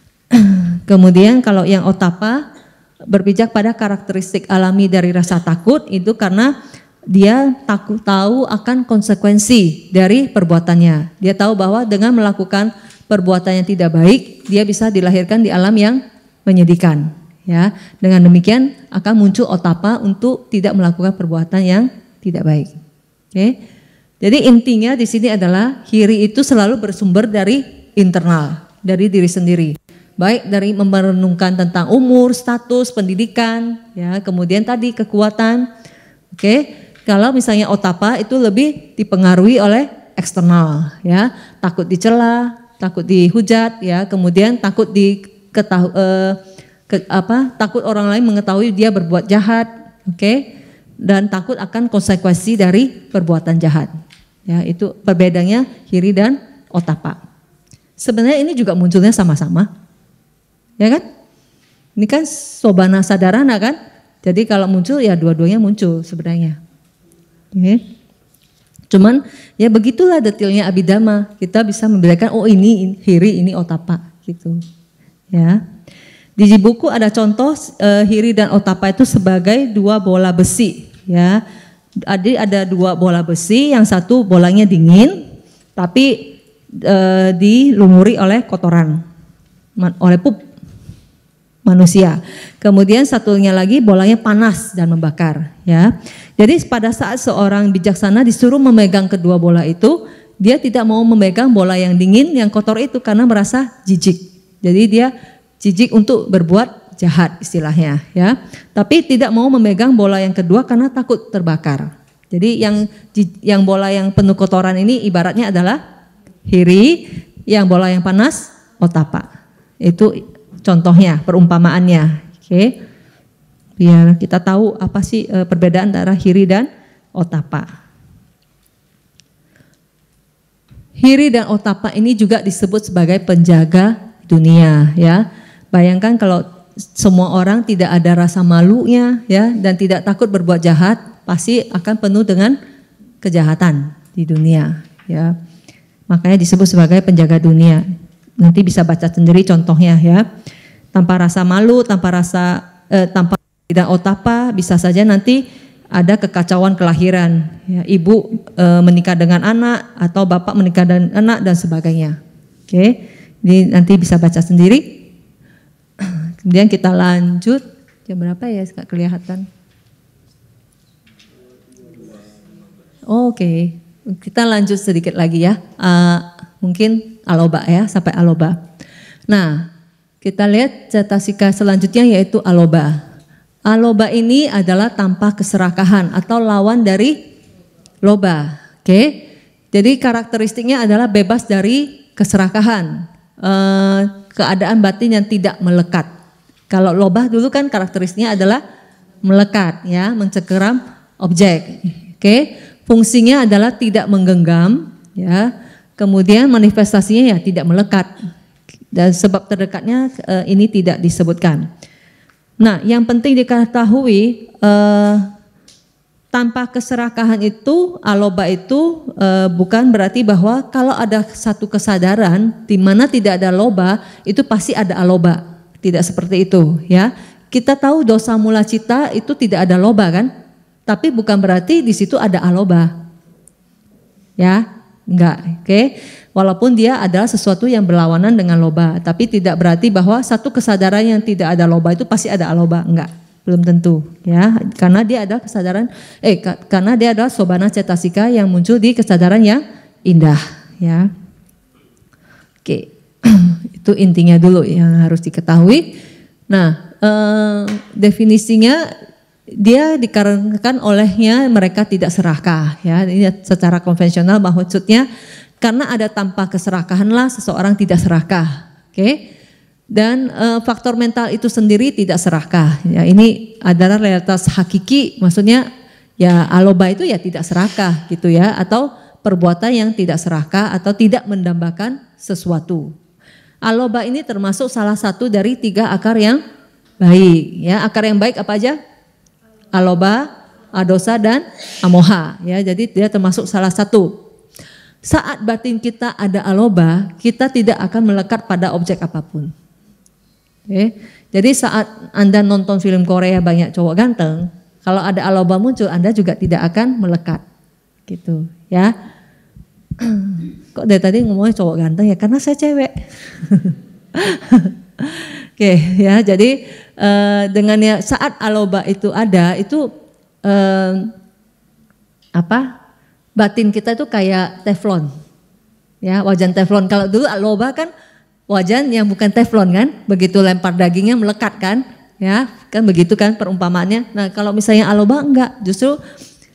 S1: Kemudian kalau yang otapa berpijak pada karakteristik alami dari rasa takut itu karena dia takut tahu akan konsekuensi dari perbuatannya. Dia tahu bahwa dengan melakukan perbuatan yang tidak baik, dia bisa dilahirkan di alam yang menyedihkan. Ya, dengan demikian akan muncul otapa untuk tidak melakukan perbuatan yang tidak baik. Oke. Okay. Jadi intinya di sini adalah kiri itu selalu bersumber dari internal, dari diri sendiri. Baik dari merenungkan tentang umur, status, pendidikan, ya, kemudian tadi kekuatan. Oke. Kalau misalnya otapa itu lebih dipengaruhi oleh eksternal, ya. Takut dicela, takut dihujat, ya, kemudian takut di eh, ke, apa? Takut orang lain mengetahui dia berbuat jahat, oke? Dan takut akan konsekuensi dari perbuatan jahat. Ya, itu perbedaannya kiri dan otapa. Sebenarnya ini juga munculnya sama-sama. Ya kan? Ini kan sobana sadarana kan? Jadi kalau muncul ya dua-duanya muncul sebenarnya. Ya. Cuman ya begitulah detailnya abidama. Kita bisa membedakan oh ini hiri, ini otapa gitu. Ya. Di buku ada contoh eh, hiri dan otapa itu sebagai dua bola besi ya jadi ada dua bola besi, yang satu bolanya dingin, tapi e, dilumuri oleh kotoran, man, oleh pup manusia. Kemudian satunya lagi bolanya panas dan membakar. Ya, jadi pada saat seorang bijaksana disuruh memegang kedua bola itu, dia tidak mau memegang bola yang dingin, yang kotor itu karena merasa jijik. Jadi dia jijik untuk berbuat jahat istilahnya ya. Tapi tidak mau memegang bola yang kedua karena takut terbakar. Jadi yang yang bola yang penuh kotoran ini ibaratnya adalah hiri, yang bola yang panas otapa. Itu contohnya, perumpamaannya. Oke. Biar kita tahu apa sih e, perbedaan antara hiri dan otapa. Hiri dan otapa ini juga disebut sebagai penjaga dunia ya. Bayangkan kalau semua orang tidak ada rasa malunya ya dan tidak takut berbuat jahat pasti akan penuh dengan kejahatan di dunia ya makanya disebut sebagai penjaga dunia nanti bisa baca sendiri contohnya ya tanpa rasa malu tanpa rasa eh, tanpa tidak otapa bisa saja nanti ada kekacauan kelahiran ya, ibu e, menikah dengan anak atau bapak menikah dengan anak dan sebagainya oke okay. ini nanti bisa baca sendiri Kemudian kita lanjut jam berapa ya nggak kelihatan? Oh, Oke, okay. kita lanjut sedikit lagi ya. Uh, mungkin aloba ya sampai aloba. Nah, kita lihat cetasika selanjutnya yaitu aloba. Aloba ini adalah tanpa keserakahan atau lawan dari loba. Oke. Okay? Jadi karakteristiknya adalah bebas dari keserakahan, uh, keadaan batin yang tidak melekat. Kalau lobah dulu kan karakteristiknya adalah melekat ya, mencekram objek. Oke, fungsinya adalah tidak menggenggam ya. Kemudian manifestasinya ya tidak melekat. Dan sebab terdekatnya eh, ini tidak disebutkan. Nah, yang penting diketahui eh, tanpa keserakahan itu aloba itu e, bukan berarti bahwa kalau ada satu kesadaran di mana tidak ada loba itu pasti ada aloba. Tidak seperti itu ya. Kita tahu dosa mula cita itu tidak ada loba kan? Tapi bukan berarti di situ ada aloba. Ya, enggak. Oke. Okay? Walaupun dia adalah sesuatu yang berlawanan dengan loba, tapi tidak berarti bahwa satu kesadaran yang tidak ada loba itu pasti ada aloba, enggak belum tentu ya karena dia adalah kesadaran eh karena dia adalah sobana cetasika yang muncul di kesadaran yang indah ya oke itu intinya dulu yang harus diketahui. Nah, eh, definisinya dia dikarenakan olehnya mereka tidak serakah ya. Ini secara konvensional maksudnya karena ada tanpa keserakahanlah seseorang tidak serakah. Oke. Okay? Dan e, faktor mental itu sendiri tidak serakah. Ya, ini adalah realitas hakiki, maksudnya ya aloba itu ya tidak serakah gitu ya atau perbuatan yang tidak serakah atau tidak mendambakan sesuatu. Aloba ini termasuk salah satu dari tiga akar yang baik. Ya, akar yang baik apa aja? Aloba, adosa dan amoha. Ya, jadi dia termasuk salah satu. Saat batin kita ada aloba, kita tidak akan melekat pada objek apapun. Oke. Jadi saat Anda nonton film Korea banyak cowok ganteng, kalau ada aloba muncul Anda juga tidak akan melekat. Gitu, ya. Kok dari tadi ngomongnya cowok ganteng ya? Karena saya cewek. Oke okay, ya, jadi uh, dengan ya saat aloba itu ada itu uh, apa? Batin kita itu kayak teflon. Ya, wajan teflon. Kalau dulu aloba kan wajan yang bukan teflon kan? Begitu lempar dagingnya melekat kan? Ya, kan begitu kan perumpamaannya. Nah, kalau misalnya aloba enggak, justru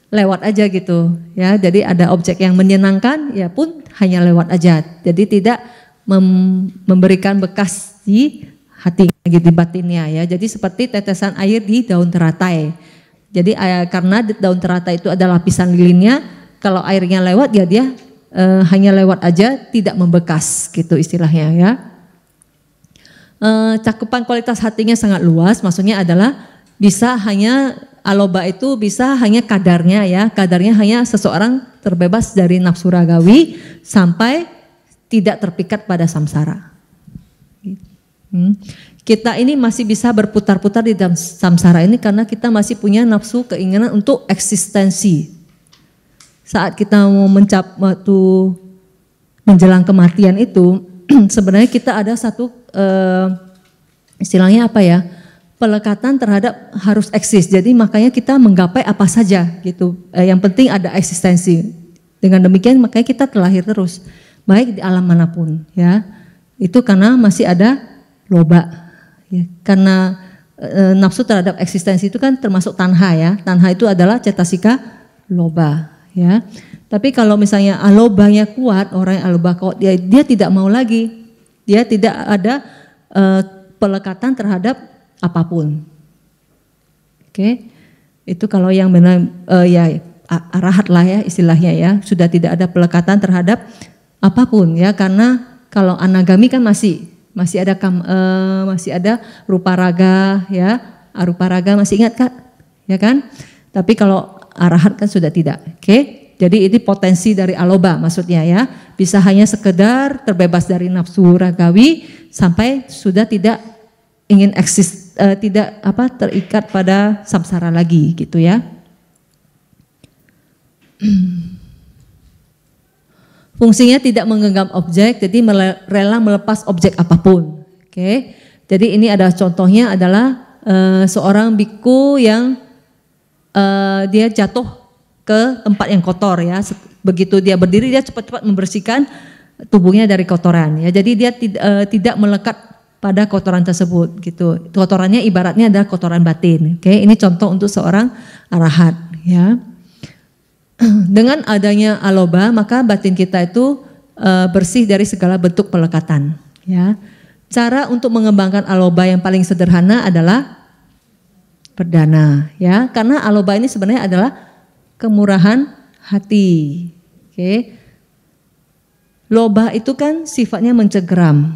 S1: lewat aja gitu ya jadi ada objek yang menyenangkan ya pun hanya lewat aja jadi tidak mem memberikan bekas di hati gitu di batinnya ya jadi seperti tetesan air di daun teratai jadi eh, karena daun teratai itu ada lapisan lilinnya kalau airnya lewat ya dia eh, hanya lewat aja tidak membekas gitu istilahnya ya eh, cakupan kualitas hatinya sangat luas maksudnya adalah bisa hanya aloba itu bisa hanya kadarnya ya, kadarnya hanya seseorang terbebas dari nafsu ragawi sampai tidak terpikat pada samsara. Hmm. Kita ini masih bisa berputar-putar di dalam samsara ini karena kita masih punya nafsu keinginan untuk eksistensi. Saat kita mau mencap waktu menjelang kematian itu sebenarnya kita ada satu eh, istilahnya apa ya? pelekatan terhadap harus eksis. Jadi makanya kita menggapai apa saja gitu. Eh, yang penting ada eksistensi. Dengan demikian makanya kita terlahir terus, baik di alam manapun ya. Itu karena masih ada loba. Ya, karena e, nafsu terhadap eksistensi itu kan termasuk tanha ya. Tanha itu adalah cetasika loba ya. Tapi kalau misalnya alobanya ah, kuat, orang yang aloba kuat dia dia tidak mau lagi. Dia tidak ada e, pelekatan terhadap apapun. Oke. Okay? Itu kalau yang benar uh, ya arahat lah ya istilahnya ya, sudah tidak ada pelekatan terhadap apapun ya karena kalau anagami kan masih masih ada kam, uh, masih ada rupa raga ya, arupa raga masih ingat Kak? Ya kan? Tapi kalau arahat kan sudah tidak. Oke. Okay? Jadi ini potensi dari aloba maksudnya ya. Bisa hanya sekedar terbebas dari nafsu ragawi sampai sudah tidak ingin eksis uh, tidak apa terikat pada samsara lagi gitu ya. Fungsinya tidak menggenggam objek, jadi rela melepas objek apapun. Oke. Okay. Jadi ini ada contohnya adalah uh, seorang biku yang uh, dia jatuh ke tempat yang kotor ya. Begitu dia berdiri dia cepat-cepat membersihkan tubuhnya dari kotoran ya. Jadi dia tid, uh, tidak melekat pada kotoran tersebut gitu. Kotorannya ibaratnya adalah kotoran batin. Oke, okay? ini contoh untuk seorang arahat ya. Dengan adanya aloba maka batin kita itu e, bersih dari segala bentuk pelekatan ya. Cara untuk mengembangkan aloba yang paling sederhana adalah perdana ya. Karena aloba ini sebenarnya adalah kemurahan hati. Oke. Okay? Loba itu kan sifatnya mencegram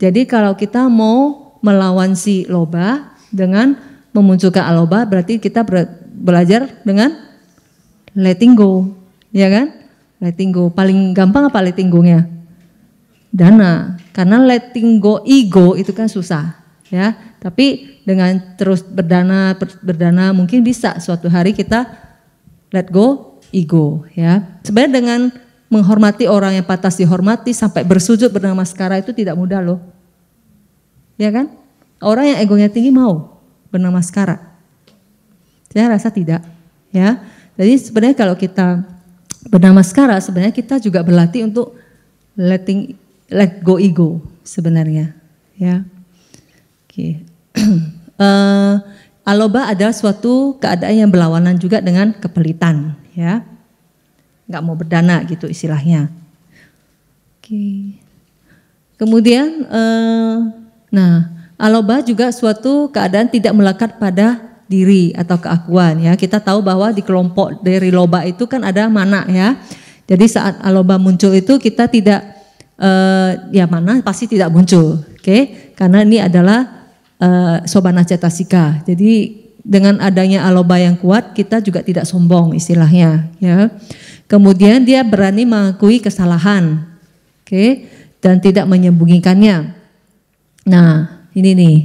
S1: jadi kalau kita mau melawan si loba dengan memunculkan aloba berarti kita belajar dengan letting go, ya kan? Letting go paling gampang apa letting go-nya? Dana. Karena letting go ego itu kan susah, ya. Tapi dengan terus berdana berdana mungkin bisa suatu hari kita let go ego, ya. Sebenarnya dengan menghormati orang yang patas dihormati sampai bersujud bernama sekarang itu tidak mudah loh. Ya kan? Orang yang egonya tinggi mau bernama sekarang Saya rasa tidak. Ya. Jadi sebenarnya kalau kita bernama sekarang sebenarnya kita juga berlatih untuk letting let go ego sebenarnya. Ya. Oke. Okay. uh, eh, aloba adalah suatu keadaan yang berlawanan juga dengan kepelitan, ya nggak mau berdana gitu istilahnya. Oke. Kemudian, eh, nah aloba juga suatu keadaan tidak melekat pada diri atau keakuan ya. Kita tahu bahwa di kelompok dari loba itu kan ada mana ya. Jadi saat aloba muncul itu kita tidak eh, ya mana pasti tidak muncul. Oke, karena ini adalah eh, sobana cetasika. Jadi dengan adanya aloba yang kuat kita juga tidak sombong istilahnya ya. Kemudian dia berani mengakui kesalahan. Oke, okay? dan tidak menyembunyikannya. Nah, ini nih.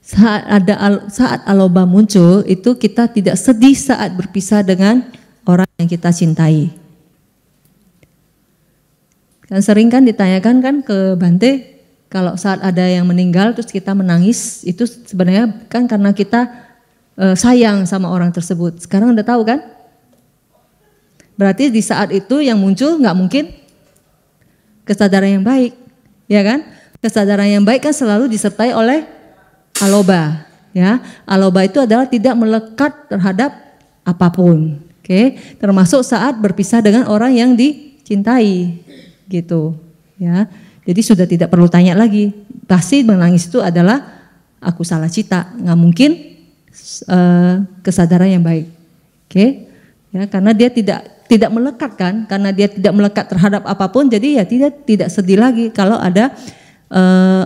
S1: Saat ada saat aloba muncul itu kita tidak sedih saat berpisah dengan orang yang kita cintai. Kan sering kan ditanyakan kan ke Bante kalau saat ada yang meninggal terus kita menangis itu sebenarnya kan karena kita eh, sayang sama orang tersebut. Sekarang udah tahu kan? Berarti di saat itu yang muncul nggak mungkin kesadaran yang baik, ya kan? Kesadaran yang baik kan selalu disertai oleh aloba, ya. Aloba itu adalah tidak melekat terhadap apapun, oke? Okay? Termasuk saat berpisah dengan orang yang dicintai, gitu, ya. Jadi sudah tidak perlu tanya lagi. Pasti menangis itu adalah aku salah cita, nggak mungkin uh, kesadaran yang baik, oke? Okay? Ya, karena dia tidak tidak melekat kan karena dia tidak melekat terhadap apapun jadi ya tidak tidak sedih lagi kalau ada uh,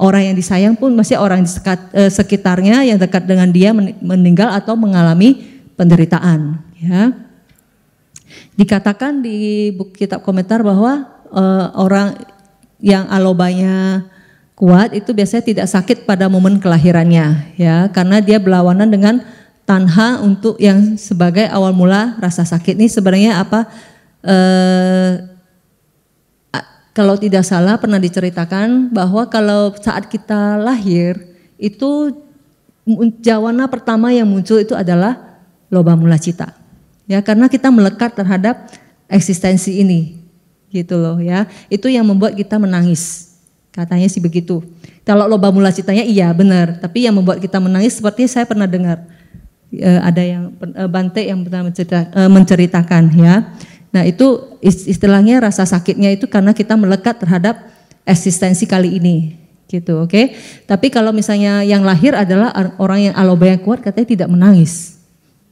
S1: orang yang disayang pun masih orang di sekat, uh, sekitarnya yang dekat dengan dia meninggal atau mengalami penderitaan ya dikatakan di buku kitab komentar bahwa uh, orang yang alobanya kuat itu biasanya tidak sakit pada momen kelahirannya ya karena dia berlawanan dengan tanha untuk yang sebagai awal mula rasa sakit ini sebenarnya apa eh, kalau tidak salah pernah diceritakan bahwa kalau saat kita lahir itu jawana pertama yang muncul itu adalah loba mula cita ya karena kita melekat terhadap eksistensi ini gitu loh ya itu yang membuat kita menangis katanya sih begitu kalau loba mula citanya iya benar tapi yang membuat kita menangis seperti saya pernah dengar Eh, ada yang eh, Bante yang pernah mencerita, eh, menceritakan ya. Nah itu istilahnya rasa sakitnya itu karena kita melekat terhadap eksistensi kali ini gitu oke. Okay? Tapi kalau misalnya yang lahir adalah orang yang aloba yang kuat katanya tidak menangis.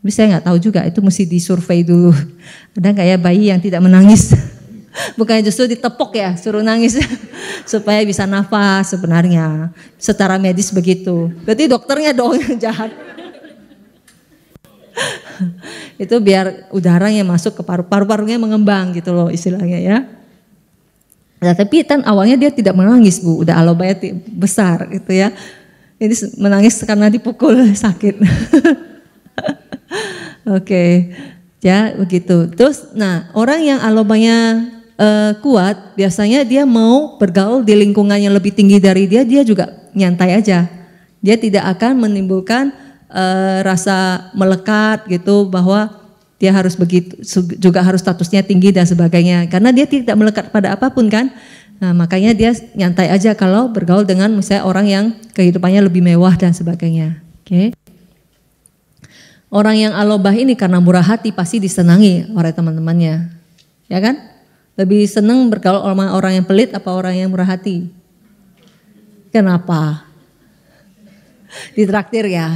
S1: Tapi saya nggak tahu juga itu mesti disurvei dulu. Ada nggak ya bayi yang tidak menangis? Bukannya justru ditepok ya, suruh nangis supaya bisa nafas sebenarnya. Secara medis begitu. Berarti dokternya dong yang jahat. itu biar udara yang masuk ke paru-paru parunya mengembang gitu loh istilahnya ya nah, tapi kan awalnya dia tidak menangis bu udah alobaya besar gitu ya ini menangis karena dipukul sakit oke okay. ya begitu terus nah orang yang alobanya uh, kuat biasanya dia mau bergaul di lingkungan yang lebih tinggi dari dia dia juga nyantai aja dia tidak akan menimbulkan Eh, rasa melekat gitu bahwa dia harus begitu juga harus statusnya tinggi dan sebagainya karena dia tidak melekat pada apapun kan nah makanya dia nyantai aja kalau bergaul dengan misalnya orang yang kehidupannya lebih mewah dan sebagainya oke okay. orang yang alobah ini karena murah hati pasti disenangi oleh teman-temannya ya kan lebih seneng bergaul sama orang yang pelit apa orang yang murah hati kenapa Ditraktir ya.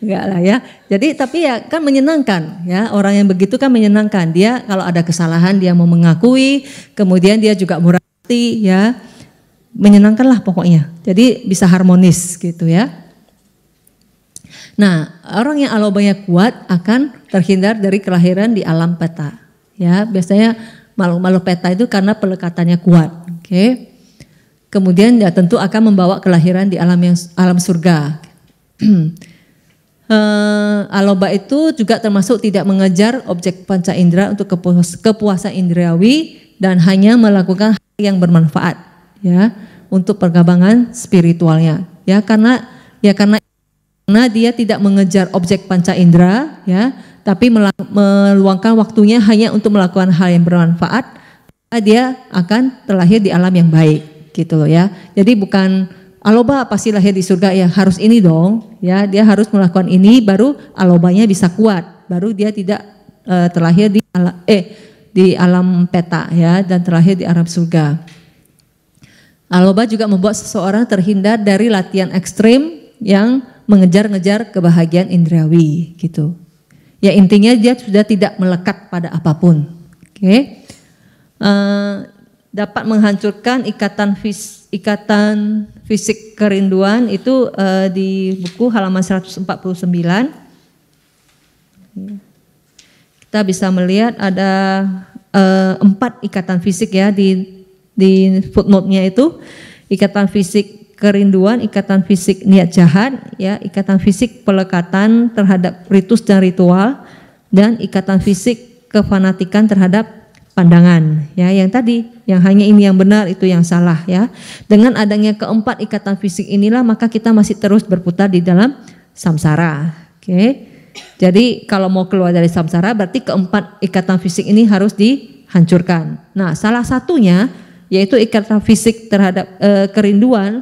S1: Enggak lah ya. Jadi tapi ya kan menyenangkan ya. Orang yang begitu kan menyenangkan. Dia kalau ada kesalahan dia mau mengakui, kemudian dia juga murah hati ya. Menyenangkanlah pokoknya. Jadi bisa harmonis gitu ya. Nah, orang yang alobanya kuat akan terhindar dari kelahiran di alam peta. Ya, biasanya malu malu peta itu karena pelekatannya kuat. Oke. Okay kemudian ya tentu akan membawa kelahiran di alam yang alam surga. Uh, aloba itu juga termasuk tidak mengejar objek panca indera untuk kepuas, kepuasan indrawi dan hanya melakukan hal yang bermanfaat ya untuk perkembangan spiritualnya ya karena ya karena karena dia tidak mengejar objek panca indera ya tapi meluangkan waktunya hanya untuk melakukan hal yang bermanfaat dia akan terlahir di alam yang baik gitu loh ya. Jadi bukan aloba pasti lahir di surga ya harus ini dong ya dia harus melakukan ini baru alobanya bisa kuat baru dia tidak uh, terlahir di ala, eh di alam peta ya dan terlahir di alam surga aloba juga membuat seseorang terhindar dari latihan ekstrim yang mengejar-ngejar kebahagiaan indrawi gitu ya intinya dia sudah tidak melekat pada apapun oke okay? uh, eh, dapat menghancurkan ikatan fis, ikatan fisik kerinduan itu uh, di buku halaman 149. Kita bisa melihat ada uh, empat ikatan fisik ya di di footnote-nya itu ikatan fisik kerinduan, ikatan fisik niat jahat, ya, ikatan fisik pelekatan terhadap ritus dan ritual, dan ikatan fisik kefanatikan terhadap pandangan ya yang tadi yang hanya ini yang benar itu yang salah ya dengan adanya keempat ikatan fisik inilah maka kita masih terus berputar di dalam samsara oke jadi kalau mau keluar dari samsara berarti keempat ikatan fisik ini harus dihancurkan nah salah satunya yaitu ikatan fisik terhadap e, kerinduan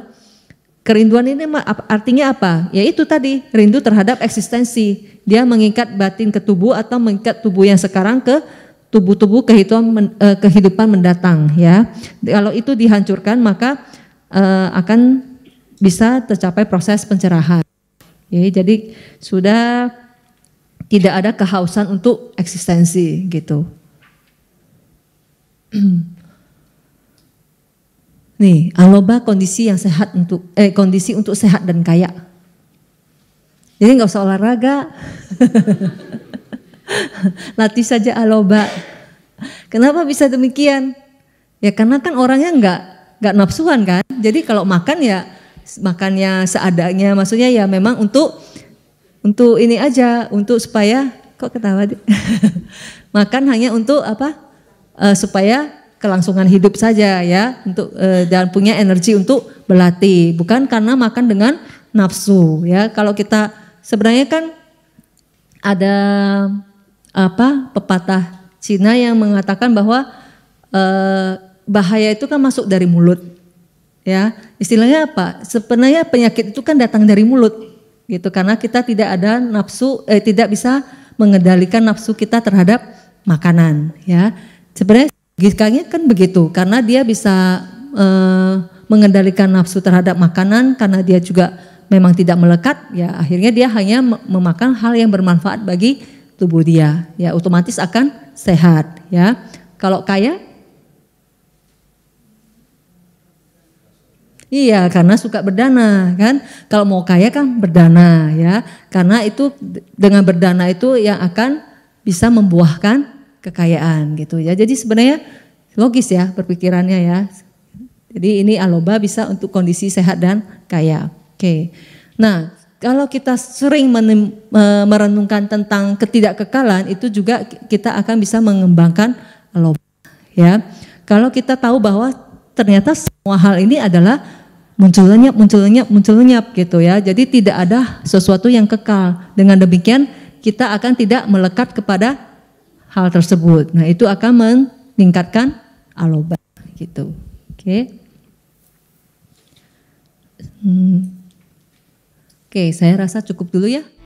S1: kerinduan ini artinya apa yaitu tadi rindu terhadap eksistensi dia mengikat batin ke tubuh atau mengikat tubuh yang sekarang ke tubuh-tubuh kehidupan, eh, kehidupan mendatang ya. Kalau itu dihancurkan maka uh, akan bisa tercapai proses pencerahan. Ya, jadi sudah tidak ada kehausan untuk eksistensi gitu. Nih, aloba kondisi yang sehat untuk eh kondisi untuk sehat dan kaya. Jadi nggak usah olahraga. Latih saja aloba. Ah, Kenapa bisa demikian? Ya karena kan orangnya nggak nggak nafsuan kan. Jadi kalau makan ya makannya seadanya. Maksudnya ya memang untuk untuk ini aja, untuk supaya kok ketawa makan hanya untuk apa? Uh, supaya kelangsungan hidup saja ya untuk e, dan punya energi untuk berlatih bukan karena makan dengan nafsu ya kalau kita sebenarnya kan ada apa pepatah Cina yang mengatakan bahwa eh, bahaya itu kan masuk dari mulut. Ya, istilahnya apa? Sebenarnya penyakit itu kan datang dari mulut gitu karena kita tidak ada nafsu eh tidak bisa mengendalikan nafsu kita terhadap makanan ya. Sebenarnya gizkanya kan begitu karena dia bisa eh, mengendalikan nafsu terhadap makanan karena dia juga memang tidak melekat ya akhirnya dia hanya memakan hal yang bermanfaat bagi tubuh dia, ya otomatis akan sehat, ya. Kalau kaya Iya, karena suka berdana kan. Kalau mau kaya kan berdana ya. Karena itu dengan berdana itu yang akan bisa membuahkan kekayaan gitu ya. Jadi sebenarnya logis ya perpikirannya ya. Jadi ini aloba bisa untuk kondisi sehat dan kaya. Oke. Nah, kalau kita sering merenungkan tentang ketidakkekalan itu juga kita akan bisa mengembangkan loba ya. Kalau kita tahu bahwa ternyata semua hal ini adalah munculnya, munculnya, munculnya gitu ya. Jadi tidak ada sesuatu yang kekal. Dengan demikian kita akan tidak melekat kepada hal tersebut. Nah, itu akan meningkatkan aloba gitu. Oke. Okay. Hmm. Oke, saya rasa cukup dulu ya